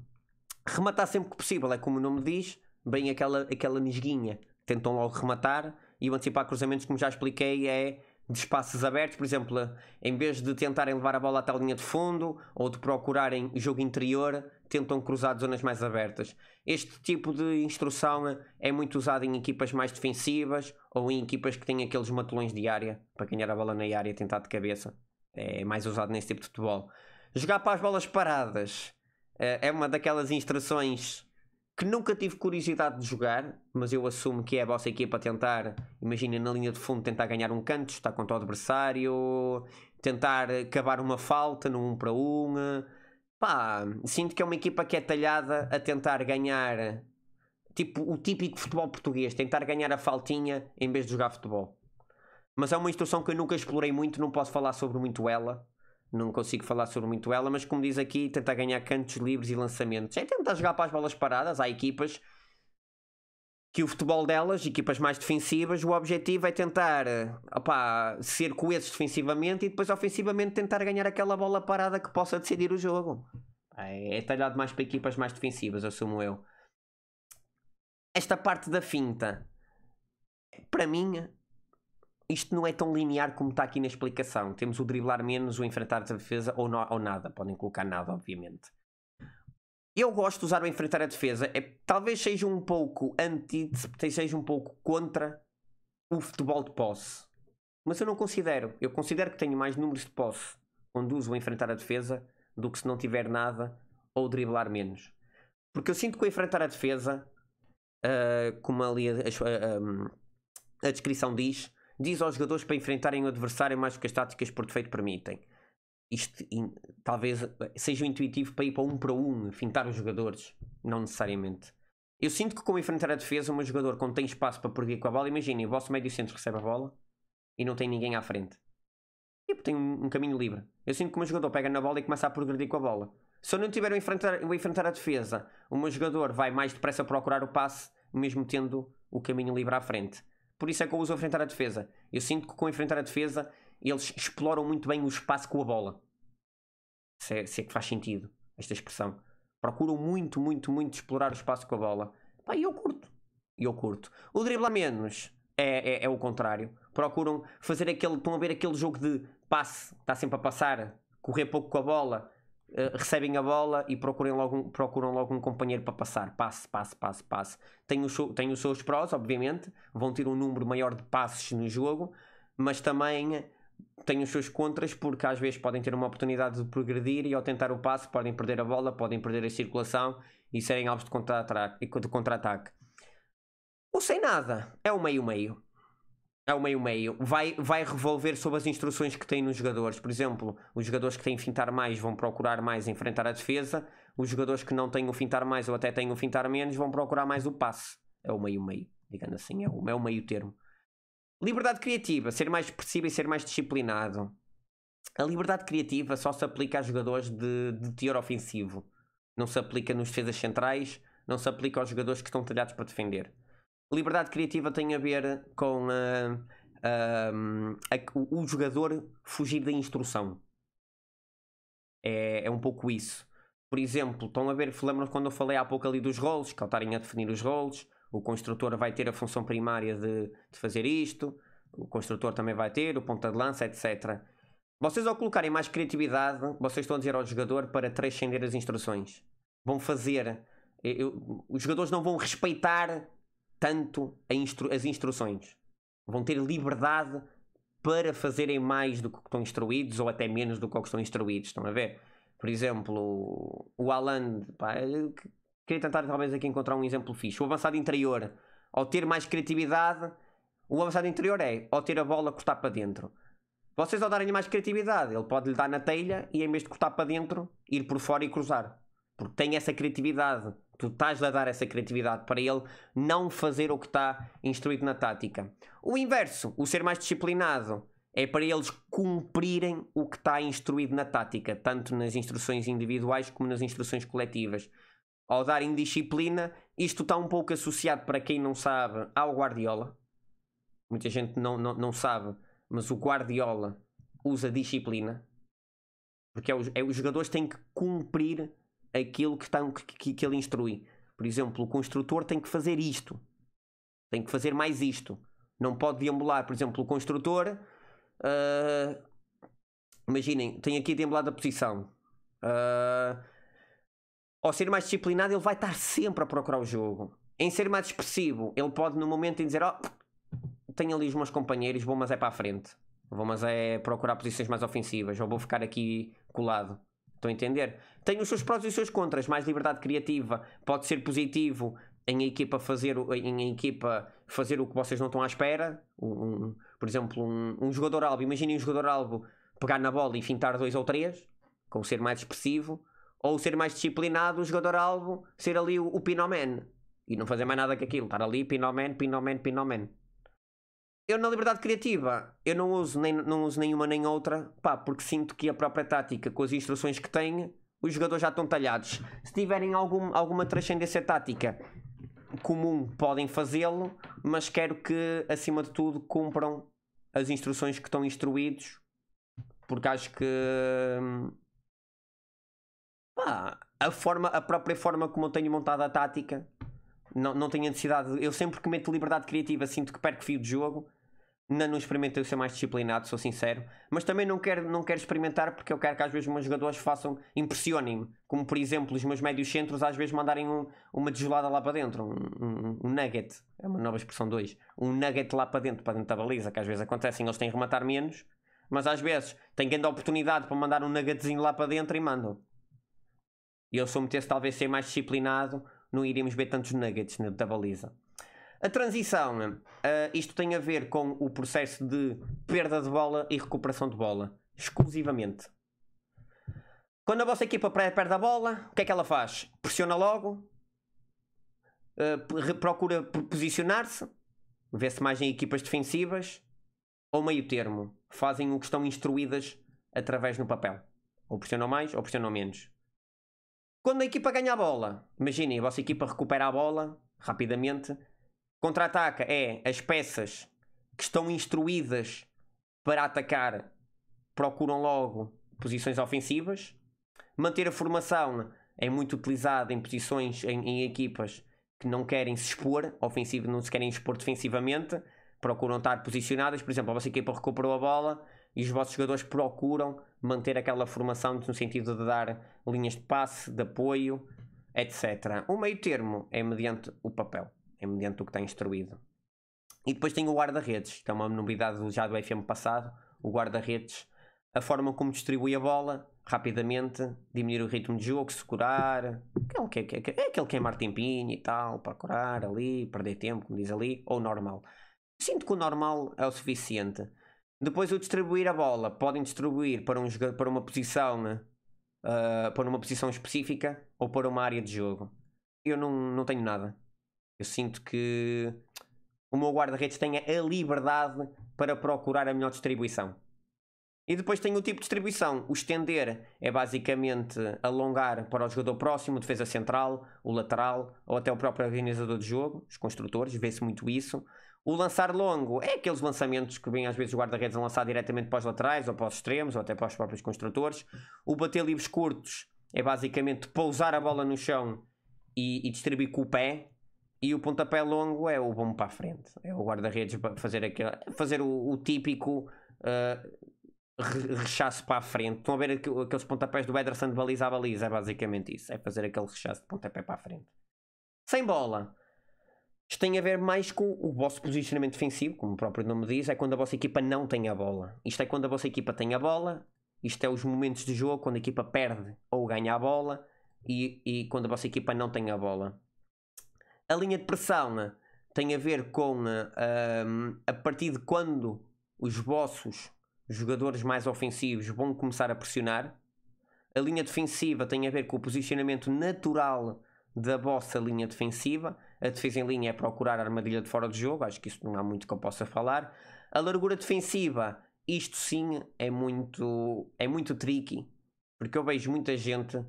Rematar sempre que possível, é como o nome diz, bem aquela, aquela nisguinha. Tentam logo rematar e o antecipar cruzamentos, como já expliquei, é de espaços abertos, por exemplo, em vez de tentarem levar a bola até a linha de fundo ou de procurarem jogo interior, tentam cruzar zonas mais abertas. Este tipo de instrução é muito usado em equipas mais defensivas ou em equipas que têm aqueles matelões de área para ganhar a bola na área e tentar de cabeça. É mais usado nesse tipo de futebol. Jogar para as bolas paradas eh, é uma daquelas instruções que nunca tive curiosidade de jogar, mas eu assumo que é a vossa equipa tentar, imagina na linha de fundo, tentar ganhar um canto, estar contra o adversário, tentar acabar uma falta no 1 um para 1. Um. Pá, sinto que é uma equipa que é talhada a tentar ganhar, tipo o típico futebol português, tentar ganhar a faltinha em vez de jogar futebol. Mas é uma instrução que eu nunca explorei muito, não posso falar sobre muito ela não consigo falar sobre muito ela, mas como diz aqui, tenta ganhar cantos livres e lançamentos. É tentar jogar para as bolas paradas. Há equipas que o futebol delas, equipas mais defensivas, o objetivo é tentar eh, opá, ser coesos defensivamente e depois ofensivamente tentar ganhar aquela bola parada que possa decidir o jogo. É, é talhado mais para equipas mais defensivas, assumo eu. Esta parte da finta, para mim, isto não é tão linear como está aqui na explicação. Temos o driblar menos, o enfrentar a defesa ou, no, ou nada. Podem colocar nada, obviamente. Eu gosto de usar o enfrentar a defesa. É, talvez seja um pouco anti, seja um pouco contra o futebol de posse. Mas eu não considero. Eu considero que tenho mais números de posse quando uso o enfrentar a defesa do que se não tiver nada ou driblar menos. Porque eu sinto que o enfrentar a defesa, uh, como ali a, a, a, a descrição diz, diz aos jogadores para enfrentarem o adversário mais do que as táticas por defeito permitem. Isto in, talvez seja intuitivo para ir para um para um, fintar os jogadores, não necessariamente. Eu sinto que como enfrentar a defesa, um jogador quando tem espaço para perder com a bola, imaginem, o vosso médio centro recebe a bola e não tem ninguém à frente. Tipo, tem um, um, caminho livre. Eu sinto que o meu jogador pega na bola e começa a progredir com a bola. Se eu não tiver o enfrentar, o enfrentar a defesa, o meu jogador vai mais depressa procurar o passe, mesmo tendo o caminho livre à frente. Por isso é que eu uso a enfrentar a defesa. Eu sinto que com enfrentar a defesa eles exploram muito bem o espaço com a bola. Se é, se é que faz sentido esta expressão. Procuram muito, muito, muito explorar o espaço com a bola. Pá, eu curto. Eu curto. O a menos é, é, é, o contrário. Procuram fazer aquele. Estão a ver aquele jogo de passe, está sempre a passar, correr pouco com a bola, eh, recebem a bola e procuram logo, um, procuram logo um companheiro para passar. Passe, passe, passe, passe. Tem, o show, tem os seus prós, obviamente, vão ter um número maior de passes no jogo, mas também têm os seus contras porque às vezes podem ter uma oportunidade de progredir e ao tentar o passe podem perder a bola, podem perder a circulação e serem alvos de contra-ataque. de contra ou sem nada, é o meio-meio. É o meio meio. Vai, vai revolver sobre as instruções que tem nos jogadores. Por exemplo, os jogadores que têm fintar mais vão procurar mais enfrentar a defesa. Os jogadores que não têm o fintar mais ou até têm o fintar menos vão procurar mais o passe. É o meio meio, digamos assim, é o, é o meio termo. Liberdade criativa, ser mais expressivo e ser mais disciplinado. A liberdade criativa só se aplica a jogadores de, de teor ofensivo. Não se aplica nos defesas centrais, não se aplica aos jogadores que estão talhados para defender liberdade criativa tem a ver com uh, uh, a, o, jogador fugir da instrução. É, é um pouco isso. Por exemplo, estão a ver, lembram quando eu falei há pouco ali dos roles, que ao estarem a definir os roles, o construtor vai ter a função primária de, de fazer isto, o construtor também vai ter, o ponta de lança, etc. Vocês ao colocarem mais criatividade, vocês estão a dizer ao jogador para transcender as instruções. Vão fazer. Eu, os jogadores não vão respeitar tanto instru as instruções. Vão ter liberdade para fazerem mais do que estão instruídos ou até menos do que, que estão instruídos. Estão a ver? Por exemplo, o Alan. Pá, queria tentar talvez aqui encontrar um exemplo fixe. O avançado interior, ao ter mais criatividade, o avançado interior é ao ter a bola cortar para dentro. Vocês ao darem-lhe mais criatividade, ele pode lhe dar na telha e em vez de cortar para dentro, ir por fora e cruzar. Porque tem essa criatividade tu estás a dar essa criatividade para ele não fazer o que está instruído na tática. O inverso, o ser mais disciplinado, é para eles cumprirem o que está instruído na tática, tanto nas instruções individuais como nas instruções coletivas. Ao dar disciplina, isto está um pouco associado, para quem não sabe, ao Guardiola. Muita gente não, não, não sabe, mas o Guardiola usa disciplina. Porque é os, é, os jogadores têm que cumprir aquilo que, tão, que, que ele instrui. Por exemplo, o construtor tem que fazer isto, tem que fazer mais isto. Não pode deambular, por exemplo, o construtor. Uh, imaginem, tem aqui deambulado a posição. Uh, ao ser mais disciplinado, ele vai estar sempre a procurar o jogo. Em ser mais expressivo, ele pode no momento em dizer: Ó, oh, tenho ali os meus companheiros, vou, mas é para a frente. Vou, mas é procurar posições mais ofensivas, ou vou ficar aqui colado. Estão a entender? Tem os seus prós e os seus contras. Mais liberdade criativa pode ser positivo em a equipa fazer, em equipa fazer o que vocês não estão à espera. Um, por exemplo, um, um jogador alvo. Imaginem um jogador alvo pegar na bola e fintar dois ou três, com ser mais expressivo. Ou ser mais disciplinado, o jogador alvo ser ali o, o pinoman. E não fazer mais nada que aquilo. Estar ali, pinoman, pinoman, pinoman eu na liberdade criativa, eu não uso, nem, não uso nenhuma nem outra, pá, porque sinto que a própria tática, com as instruções que tem os jogadores já estão talhados. Se tiverem algum, alguma transcendência tática comum, podem fazê-lo, mas quero que, acima de tudo, cumpram as instruções que estão instruídos, porque acho que. Hum, pá, a, forma, a própria forma como eu tenho montada a tática não, não tenho a necessidade. Eu sempre que meto liberdade criativa sinto que perco fio de jogo, Ainda não experimentei ser mais disciplinado, sou sincero, mas também não quero, não quero experimentar porque eu quero que às vezes os meus jogadores façam, impressionem-me, como por exemplo os meus médios centros às vezes mandarem um, uma deslada lá para dentro, um, um, um, nugget, é uma nova expressão 2, um nugget lá para dentro, para dentro da baliza, que às vezes acontecem, eles têm que rematar menos, mas às vezes têm grande oportunidade para mandar um nuggetzinho lá para dentro e mandam. E eu sou metesse talvez ser mais disciplinado, não iríamos ver tantos nuggets na da baliza. A transição, uh, isto tem a ver com o processo de perda de bola e recuperação de bola, exclusivamente. Quando a vossa equipa perde a bola, o que é que ela faz? Pressiona logo, uh, procura posicionar-se, vê-se mais em equipas defensivas, ou meio termo, fazem o que estão instruídas através no papel. Ou pressionam mais ou pressionam menos. Quando a equipa ganha a bola, imaginem, a vossa equipa recupera a bola rapidamente, Contra-ataca é as peças que estão instruídas para atacar procuram logo posições ofensivas. Manter a formação é muito utilizada em posições, em, em, equipas que não querem se expor, ofensivo, não se querem expor defensivamente, procuram estar posicionadas. Por exemplo, a vossa equipa recuperou a bola e os vossos jogadores procuram manter aquela formação no sentido de dar linhas de passe, de apoio, etc. O meio termo é mediante o papel é mediante o que está instruído. E depois tem o guarda-redes, que é uma novidade já do FM passado, o guarda-redes, a forma como distribui a bola rapidamente, diminuir o ritmo de jogo, se curar, é, é aquele que é e tal, para curar ali, perder tempo, como diz ali, ou normal. Sinto que o normal é o suficiente. Depois o distribuir a bola, podem distribuir para, um, para uma posição né? uh, para uma posição específica ou para uma área de jogo. Eu não, não tenho nada. Eu sinto que o meu guarda-redes tenha a liberdade para procurar a melhor distribuição. E depois tem o tipo de distribuição. O estender é basicamente alongar para o jogador próximo, defesa central, o lateral ou até o próprio organizador de jogo, os construtores, vê-se muito isso. O lançar longo é aqueles lançamentos que vêm às vezes o guarda-redes a lançar diretamente para os laterais ou para os extremos ou até para os próprios construtores. O bater livres curtos é basicamente pousar a bola no chão e, e distribuir com o pé, e o pontapé longo é o bom para a frente. É o guarda-redes fazer aquele, fazer o, o típico uh, rechaço para a frente. Estão a ver aqueles pontapés do Ederson de baliza a baliza, é basicamente isso. É fazer aquele rechaço de pontapé para a frente. Sem bola. Isto tem a ver mais com o vosso posicionamento defensivo, como o próprio nome diz, é quando a vossa equipa não tem a bola. Isto é quando a vossa equipa tem a bola, isto é os momentos de jogo quando a equipa perde ou ganha a bola e, e quando a vossa equipa não tem a bola. A linha de pressão né, tem a ver com né, a a partir de quando os vossos jogadores mais ofensivos vão começar a pressionar. A linha defensiva tem a ver com o posicionamento natural da vossa linha defensiva. A defesa em linha é procurar a armadilha de fora do jogo, acho que isso não há muito que eu possa falar. A largura defensiva, isto sim é muito, é muito tricky, porque eu vejo muita gente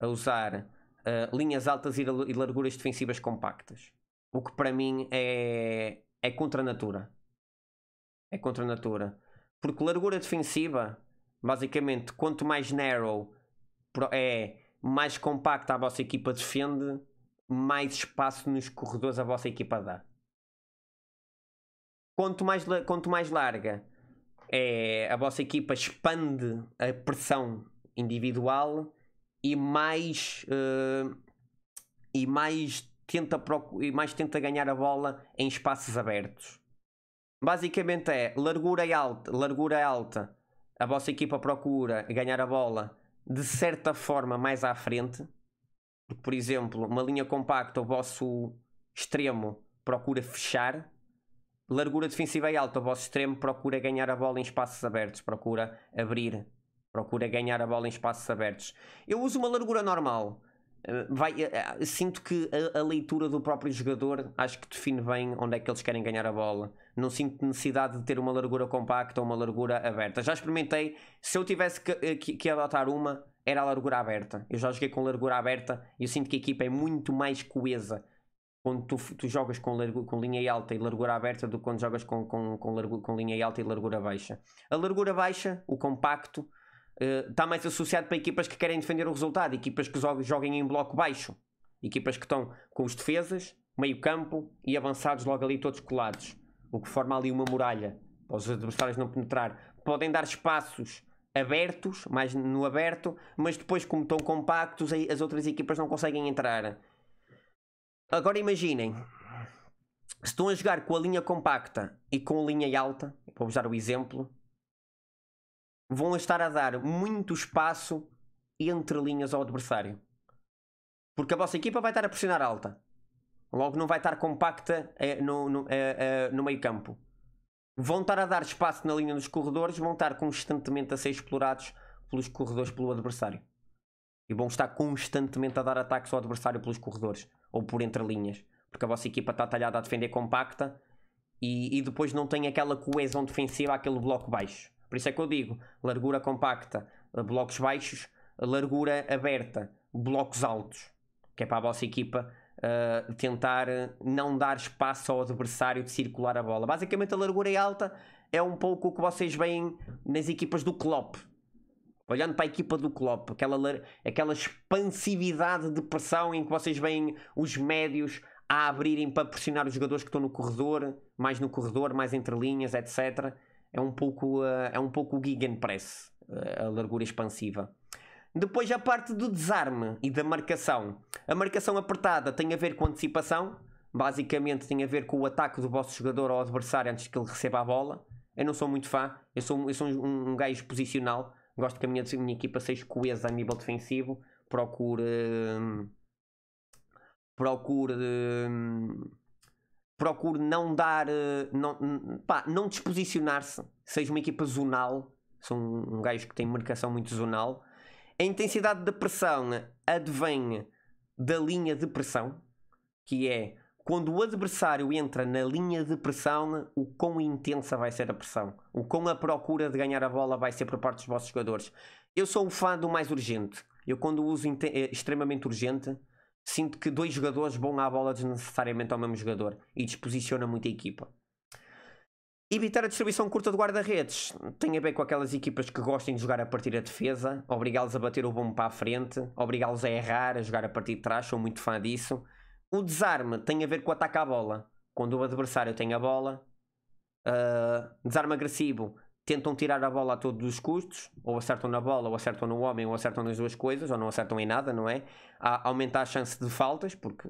a usar eh, linhas altas e, e larguras defensivas compactas. O que para mim é, é contra a natura. É contra a natura. Porque largura defensiva, basicamente, quanto mais narrow é, mais compacta a vossa equipa defende, mais espaço nos corredores a vossa equipa dá. Quanto mais, quanto mais larga é, a vossa equipa expande a pressão individual, e mais uh, e mais tenta e mais tenta ganhar a bola em espaços abertos. Basicamente é largura alta, largura alta. A vossa equipa procura ganhar a bola de certa forma mais à frente. Por exemplo, uma linha compacta, o vosso extremo procura fechar. Largura defensiva e alta, o vosso extremo procura ganhar a bola em espaços abertos, procura abrir Procura ganhar a bola em espaços abertos. Eu uso uma largura normal. Eh, vai, eh, eh, sinto que a, a, leitura do próprio jogador acho que define bem onde é que eles querem ganhar a bola. Não sinto necessidade de ter uma largura compacta ou uma largura aberta. Já experimentei, se eu tivesse que, que, que adotar uma, era a largura aberta. Eu já joguei com largura aberta e eu sinto que a equipa é muito mais coesa quando tu, tu jogas com, com linha alta e largura aberta do que quando jogas com, com, com, com linha alta e largura baixa. A largura baixa, o compacto, uh, eh, está mais associado para equipas que querem defender o resultado, equipas que joguem em bloco baixo, equipas que estão com os defesas, meio-campo e avançados logo ali todos colados, o que forma ali uma muralha para os adversários não penetrar. Podem dar espaços abertos, mais no aberto, mas depois, como estão compactos, as outras equipas não conseguem entrar. Agora imaginem, se estão a jogar com a linha compacta e com a linha alta, vou usar o exemplo, vão estar a dar muito espaço entre linhas ao adversário. Porque a vossa equipa vai estar a pressionar alta. Logo não vai estar compacta eh, no, no, eh, eh, no meio campo. Vão estar a dar espaço na linha dos corredores, vão estar constantemente a ser explorados pelos corredores pelo adversário. E vão estar constantemente a dar ataques ao adversário pelos corredores ou por entre linhas. Porque a vossa equipa está talhada a defender compacta e, e depois não tem aquela coesão defensiva, aquele bloco baixo. Por isso é que eu digo: largura compacta, eh, blocos baixos, eh, largura aberta, blocos altos. Que é para a vossa equipa uh, tentar não dar espaço ao adversário de circular a bola. Basicamente, a largura é alta é um pouco o que vocês veem nas equipas do Klopp. Olhando para a equipa do Klopp, aquela, aquela expansividade de pressão em que vocês veem os médios a abrirem para pressionar os jogadores que estão no corredor, mais no corredor, mais entre linhas, etc. É um pouco, uh, é um pouco o Gegenpress, uh, eh, a largura expansiva. Depois a parte do desarme e da marcação. A marcação apertada tem a ver com antecipação, basicamente tem a ver com o ataque do vosso jogador ao adversário antes que ele receba a bola. Eu não sou muito fã, eu sou, eu sou um, um gajo posicional, gosto que a minha, a minha equipa seja coesa a nível defensivo, procure. Uh, procure. Uh, procure não dar, eh, não, pá, não disposicionar-se, seja uma equipa zonal, são um, um gajo que tem marcação muito zonal. A intensidade da pressão advém da linha de pressão, que é quando o adversário entra na linha de pressão, o quão intensa vai ser a pressão, o quão a procura de ganhar a bola vai ser por parte dos vossos jogadores. Eu sou um fã do mais urgente. Eu, quando uso eh, extremamente urgente, sinto que dois jogadores vão à bola desnecessariamente ao mesmo jogador e desposiciona muita equipa. Evitar a distribuição curta de guarda-redes tem a ver com aquelas equipas que gostem de jogar a partir da defesa, obrigá-los a bater o bombo para a frente, obrigá-los a errar, a jogar a partir de trás, sou muito fã disso. O desarme tem a ver com o ataque à bola. Quando o adversário tem a bola, uh, desarme agressivo, tentam tirar a bola a todos os custos, ou acertam na bola, ou acertam no homem, ou acertam nas duas coisas, ou não acertam em nada, não é? A, aumenta a chance de faltas, porque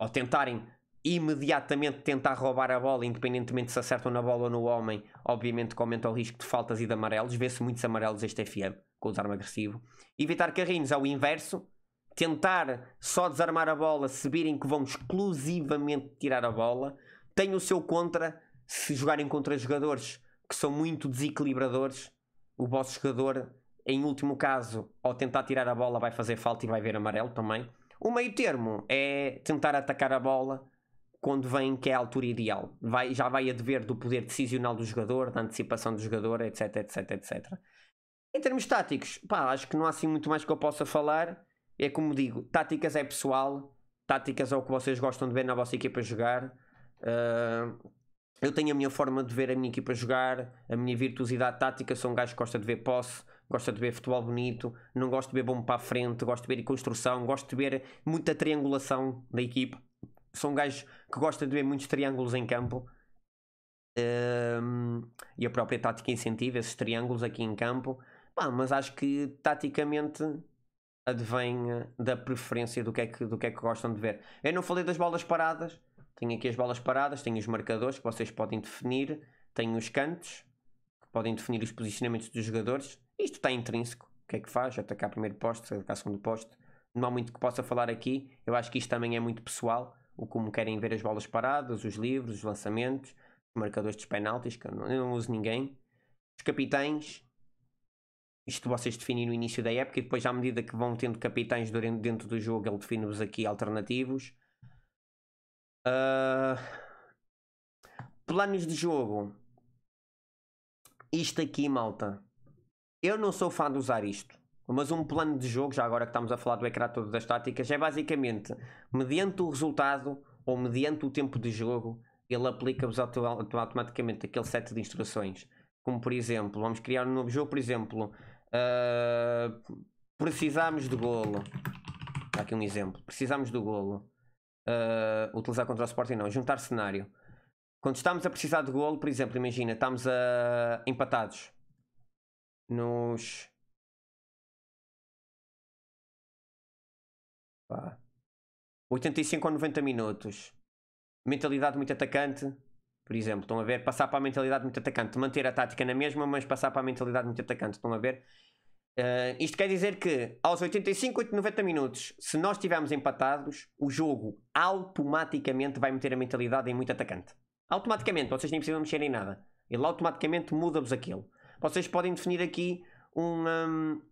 ao tentarem imediatamente tentar roubar a bola, independentemente se acertam na bola ou no homem, obviamente que aumenta o risco de faltas e de amarelos. Vê-se muitos amarelos este FM com o desarme agressivo. Evitar carrinhos ao inverso, tentar só desarmar a bola se virem que vão exclusivamente tirar a bola. Tem o seu contra se jogarem contra jogadores que são muito desequilibradores, o vosso jogador, em último caso, ao tentar tirar a bola, vai fazer falta e vai ver amarelo também. O meio termo é tentar atacar a bola quando vem que é a altura ideal. Vai, já vai a dever do poder decisional do jogador, da antecipação do jogador, etc, etc, etc. Em termos táticos, pá, acho que não há assim muito mais que eu possa falar. É como digo, táticas é pessoal, táticas é o que vocês gostam de ver na vossa equipa jogar. Uh, eu tenho a minha forma de ver a minha equipa jogar, a minha virtuosidade tática. Sou um gajo que gosta de ver posse, gosta de ver futebol bonito, não gosto de ver bom para a frente, gosto de ver construção, gosto de ver muita triangulação da equipa. Sou um gajo que gosta de ver muitos triângulos em campo. Um, e a própria tática incentiva esses triângulos aqui em campo. Bah, mas acho que taticamente advém eh, da preferência do que, é que, do que é que gostam de ver. Eu não falei das bolas paradas tenho aqui as bolas paradas, tenho os marcadores que vocês podem definir, tenho os cantos, que podem definir os posicionamentos dos jogadores. Isto está intrínseco. O que é que faz? Atacar primeiro posto, atacar segundo posto. Não há muito que possa falar aqui. Eu acho que isto também é muito pessoal. O como querem ver as bolas paradas, os livros, os lançamentos, os marcadores dos penaltis, que eu não, eu não uso ninguém. Os capitães, isto vocês definem no início da época e depois à medida que vão tendo capitães dentro do jogo ele define-vos aqui alternativos Uh, planos de jogo. Isto aqui, malta. Eu não sou fã de usar isto. Mas um plano de jogo, já agora que estamos a falar do ecrã todo das táticas, é basicamente, mediante o resultado ou mediante o tempo de jogo, ele aplica-vos automaticamente aquele set de instruções. Como por exemplo, vamos criar um novo jogo, por exemplo, uh, precisamos de golo. Está aqui um exemplo. Precisamos do golo uh, utilizar contra o Sporting não, juntar cenário. Quando estamos a precisar de golo, por exemplo, imagina, estamos a, empatados nos. Pá. 85 ou 90 minutos. Mentalidade muito atacante, por exemplo, estão a ver? Passar para a mentalidade muito atacante, manter a tática na mesma, mas passar para a mentalidade muito atacante, estão a ver? Uh, isto quer dizer que aos 85, 90 minutos, se nós estivermos empatados, o jogo automaticamente vai meter a mentalidade em muito atacante. Automaticamente, vocês nem precisam mexer em nada. Ele automaticamente muda-vos aquilo. Vocês podem definir aqui um, um,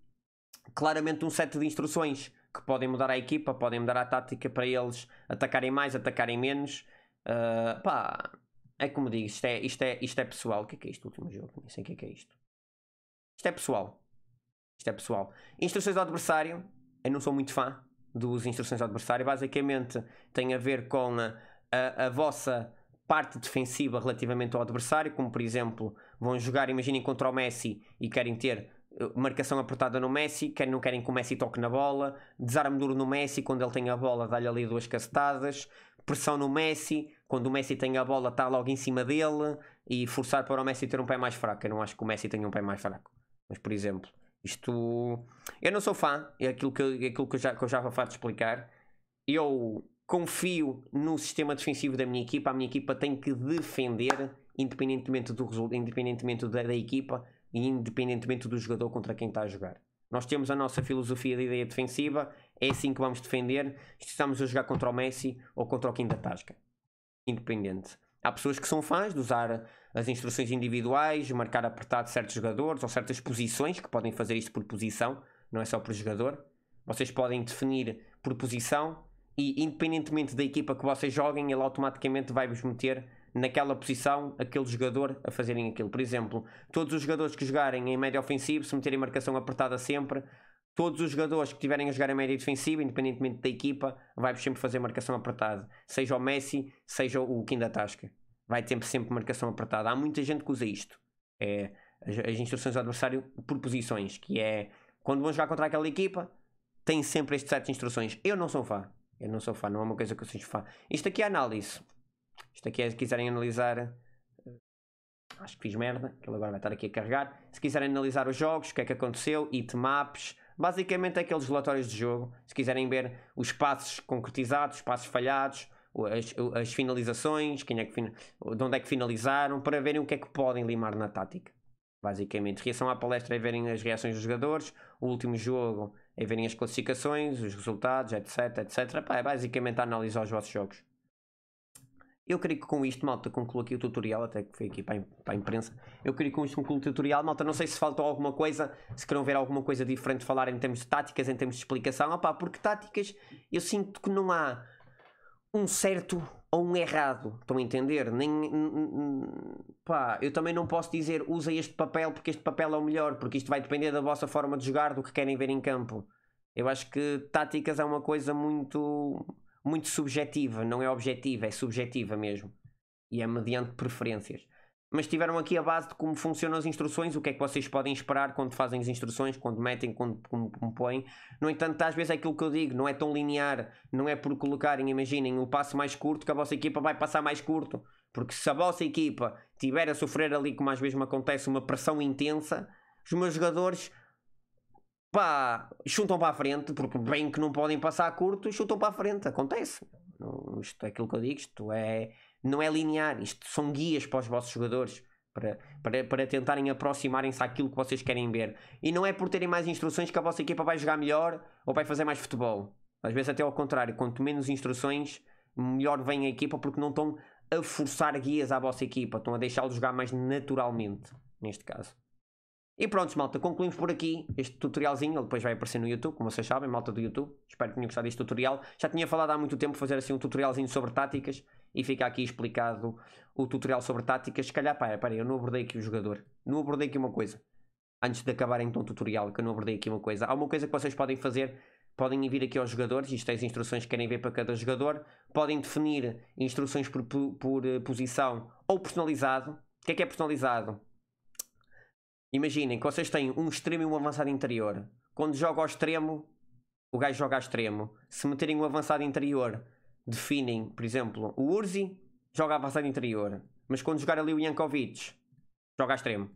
claramente um set de instruções que podem mudar a equipa, podem mudar a tática para eles atacarem mais, atacarem menos. Uh, pá, é como digo, isto é, isto é, isto é pessoal. O que é, que é isto último jogo? Nem sei o que é, que é isto. Isto é pessoal. Isto é pessoal. Instruções ao adversário. Eu não sou muito fã dos instruções ao adversário. Basicamente tem a ver com a, a, a vossa parte defensiva relativamente ao adversário, como por exemplo, vão jogar, imaginem, contra o Messi e querem ter eh, marcação apertada no Messi, querem, não querem que o Messi toque na bola, desarme duro no Messi quando ele tem a bola, dá-lhe ali duas cacetadas, pressão no Messi, quando o Messi tem a bola está logo em cima dele e forçar para o Messi ter um pé mais fraco. Eu não acho que o Messi tenha um pé mais fraco, mas por exemplo, isto. Eu não sou fã, é aquilo que, é aquilo que, eu, já, que eu já vou de explicar. Eu confio no sistema defensivo da minha equipa. A minha equipa tem que defender, independentemente, do, independentemente da, da equipa e independentemente do jogador contra quem está a jogar. Nós temos a nossa filosofia de ideia defensiva, é assim que vamos defender. estamos a jogar contra o Messi ou contra o Quinta Tasca, independente. Há pessoas que são fãs de usar as instruções individuais, marcar apertado certos jogadores ou certas posições, que podem fazer isto por posição, não é só por jogador. Vocês podem definir por posição e, independentemente da equipa que vocês joguem, ele automaticamente vai-vos meter naquela posição aquele jogador a fazerem aquilo. Por exemplo, todos os jogadores que jogarem em média ofensiva, se meterem marcação apertada sempre, Todos os jogadores que tiverem a jogar em média defensiva, independentemente da equipa, vai sempre fazer marcação apertada. Seja o Messi, seja o Kim da Tasca. Vai sempre, sempre marcação apertada. Há muita gente que usa isto. É, as, as instruções do adversário por posições, que é quando vão jogar contra aquela equipa, tem sempre este sete instruções. Eu não sou fã. Eu não sou fã, não é uma coisa que eu seja fã. Isto aqui é análise. Isto aqui é se quiserem analisar. Acho que fiz merda, que ele agora vai estar aqui a carregar. Se quiserem analisar os jogos, o que é que aconteceu, Maps. Basicamente, aqueles relatórios de jogo, se quiserem ver os passos concretizados, os passos falhados, as, as finalizações, quem é que, de onde é que finalizaram, para verem o que é que podem limar na tática. Basicamente, reação à palestra é verem as reações dos jogadores, o último jogo é verem as classificações, os resultados, etc, etc. Pá, é basicamente a analisar os vossos jogos. Eu creio que com isto, malta, concluo aqui o tutorial, até que foi aqui para a imprensa. Eu creio que com isto concluo o tutorial, malta. Não sei se faltou alguma coisa, se querem ver alguma coisa diferente falar em termos de táticas, em termos de explicação. Opa, porque táticas eu sinto que não há um certo ou um errado. Estão a entender? Nem, pá, eu também não posso dizer usa este papel porque este papel é o melhor, porque isto vai depender da vossa forma de jogar, do que querem ver em campo. Eu acho que táticas é uma coisa muito muito subjetiva, não é objetiva, é subjetiva mesmo. E é mediante preferências. Mas tiveram aqui a base de como funcionam as instruções, o que é que vocês podem esperar quando fazem as instruções, quando metem, quando compõem. No entanto, às vezes é aquilo que eu digo, não é tão linear, não é por colocarem, imaginem, o passo mais curto que a vossa equipa vai passar mais curto. Porque se a vossa equipa tiver a sofrer ali, como às vezes me acontece, uma pressão intensa, os meus jogadores pá, chutam para a frente, porque bem que não podem passar curto, chutam para a frente, acontece. isto é aquilo que eu digo, isto é, não é linear, isto são guias para os vossos jogadores. Para, para, para tentarem aproximarem-se àquilo que vocês querem ver. E não é por terem mais instruções que a vossa equipa vai jogar melhor ou vai fazer mais futebol. Às vezes, até ao contrário, quanto menos instruções, melhor vem a equipa porque não estão a forçar guias à vossa equipa, estão a deixá los jogar mais naturalmente, neste caso. E pronto, malta, concluímos por aqui este tutorialzinho. Ele depois vai aparecer no YouTube, como vocês sabem, malta do YouTube. Espero que tenham gostado deste tutorial. Já tinha falado há muito tempo fazer assim um tutorialzinho sobre táticas e fica aqui explicado o tutorial sobre táticas. Se calhar, pá, pá, eu não abordei aqui o jogador. Não abordei aqui uma coisa. Antes de acabar então o tutorial, que eu não abordei aqui uma coisa. Há uma coisa que vocês podem fazer podem vir aqui aos jogadores, isto é as instruções que querem ver para cada jogador, podem definir instruções por, por, por eh, posição ou personalizado. O que é que é personalizado? Imaginem que vocês têm um extremo e um avançado interior. Quando joga ao extremo, o gajo joga ao extremo. Se meterem um avançado interior, definem, por exemplo, o Urzi joga avançado interior. Mas quando jogar ali o Yankovic, joga a extremo.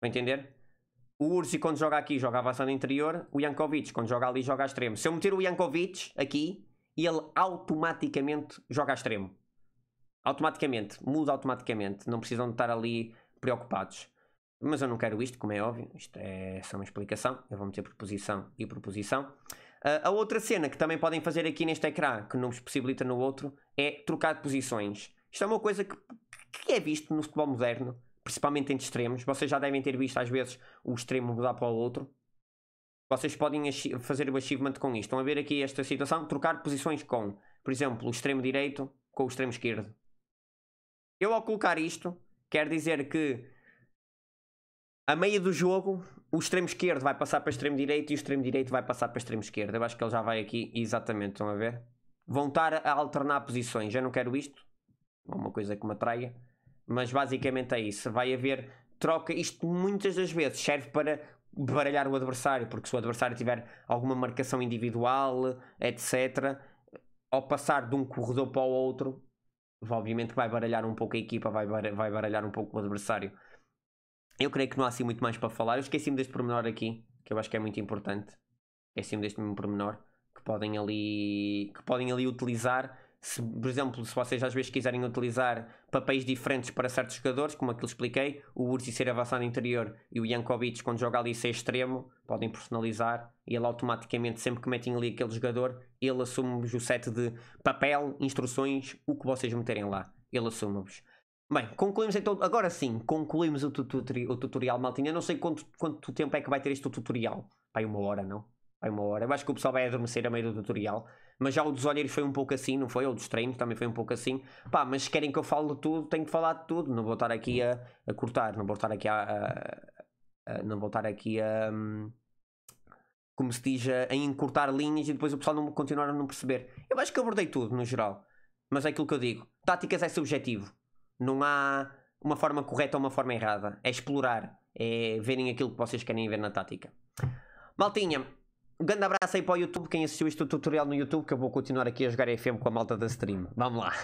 Vão entender? O Urzi quando joga aqui joga avançado interior. O Yankovic quando joga ali joga a extremo. Se eu meter o Yankovic aqui, ele automaticamente joga a extremo. Automaticamente, muda automaticamente. Não precisam de estar ali preocupados. Mas eu não quero isto, como é óbvio, isto é só uma explicação, eu vou meter proposição e proposição. Uh, ah, a outra cena que também podem fazer aqui neste ecrã, que não vos possibilita no outro, é trocar de posições. Isto é uma coisa que, que é visto no futebol moderno, principalmente entre extremos. Vocês já devem ter visto às vezes o extremo mudar para o outro. Vocês podem fazer o achievement com isto. Estão a ver aqui esta situação? Trocar posições com, por exemplo, o extremo direito com o extremo esquerdo. Eu ao colocar isto, Quer dizer que a meia do jogo, o extremo esquerdo vai passar para o extremo direito e o extremo direito vai passar para o extremo esquerdo. Eu acho que ele já vai aqui, exatamente, estão a ver? Vão estar a alternar posições. Eu não quero isto, é uma coisa que me atraia, mas basicamente é isso. Vai haver troca. Isto muitas das vezes serve para baralhar o adversário, porque se o adversário tiver alguma marcação individual, etc., ao passar de um corredor para o outro, obviamente vai baralhar um pouco a equipa, vai, vai baralhar um pouco o adversário. Eu creio que não há assim muito mais para falar. Eu esqueci-me deste pormenor aqui, que eu acho que é muito importante. Esqueci-me deste mesmo pormenor que podem ali, que podem ali utilizar. Se, por exemplo, se vocês às vezes quiserem utilizar papéis diferentes para certos jogadores, como aquilo expliquei, o Urzi ser avançado interior e o Jankovic quando joga ali ser extremo, podem personalizar e ele automaticamente sempre que metem ali aquele jogador, ele assume-vos o set de papel, instruções, o que vocês meterem lá, ele assume-vos. Bem, concluímos então, agora sim, concluímos o, tutori o tutorial, Maltinha, eu não sei quanto, quanto tempo é que vai ter este tutorial, vai uma hora não? Vai uma hora, eu acho que o pessoal vai adormecer a meio do tutorial, mas já o dos olheiros foi um pouco assim, não foi? Ou dos treinos também foi um pouco assim. Pá, mas se querem que eu fale de tudo, tenho que falar de tudo. Não vou estar aqui a, a cortar, não vou estar aqui a, a, a. não vou estar aqui a. Hum, como se diz, a, encurtar linhas e depois o pessoal não continuar a não perceber. Eu acho que abordei tudo, no geral. Mas é aquilo que eu digo: táticas é subjetivo. Não há uma forma correta ou uma forma errada. É explorar, é verem aquilo que vocês querem ver na tática. Maltinha, um grande abraço aí para o YouTube, quem assistiu este tutorial no YouTube, que eu vou continuar aqui a jogar FM com a malta da stream. Vamos lá!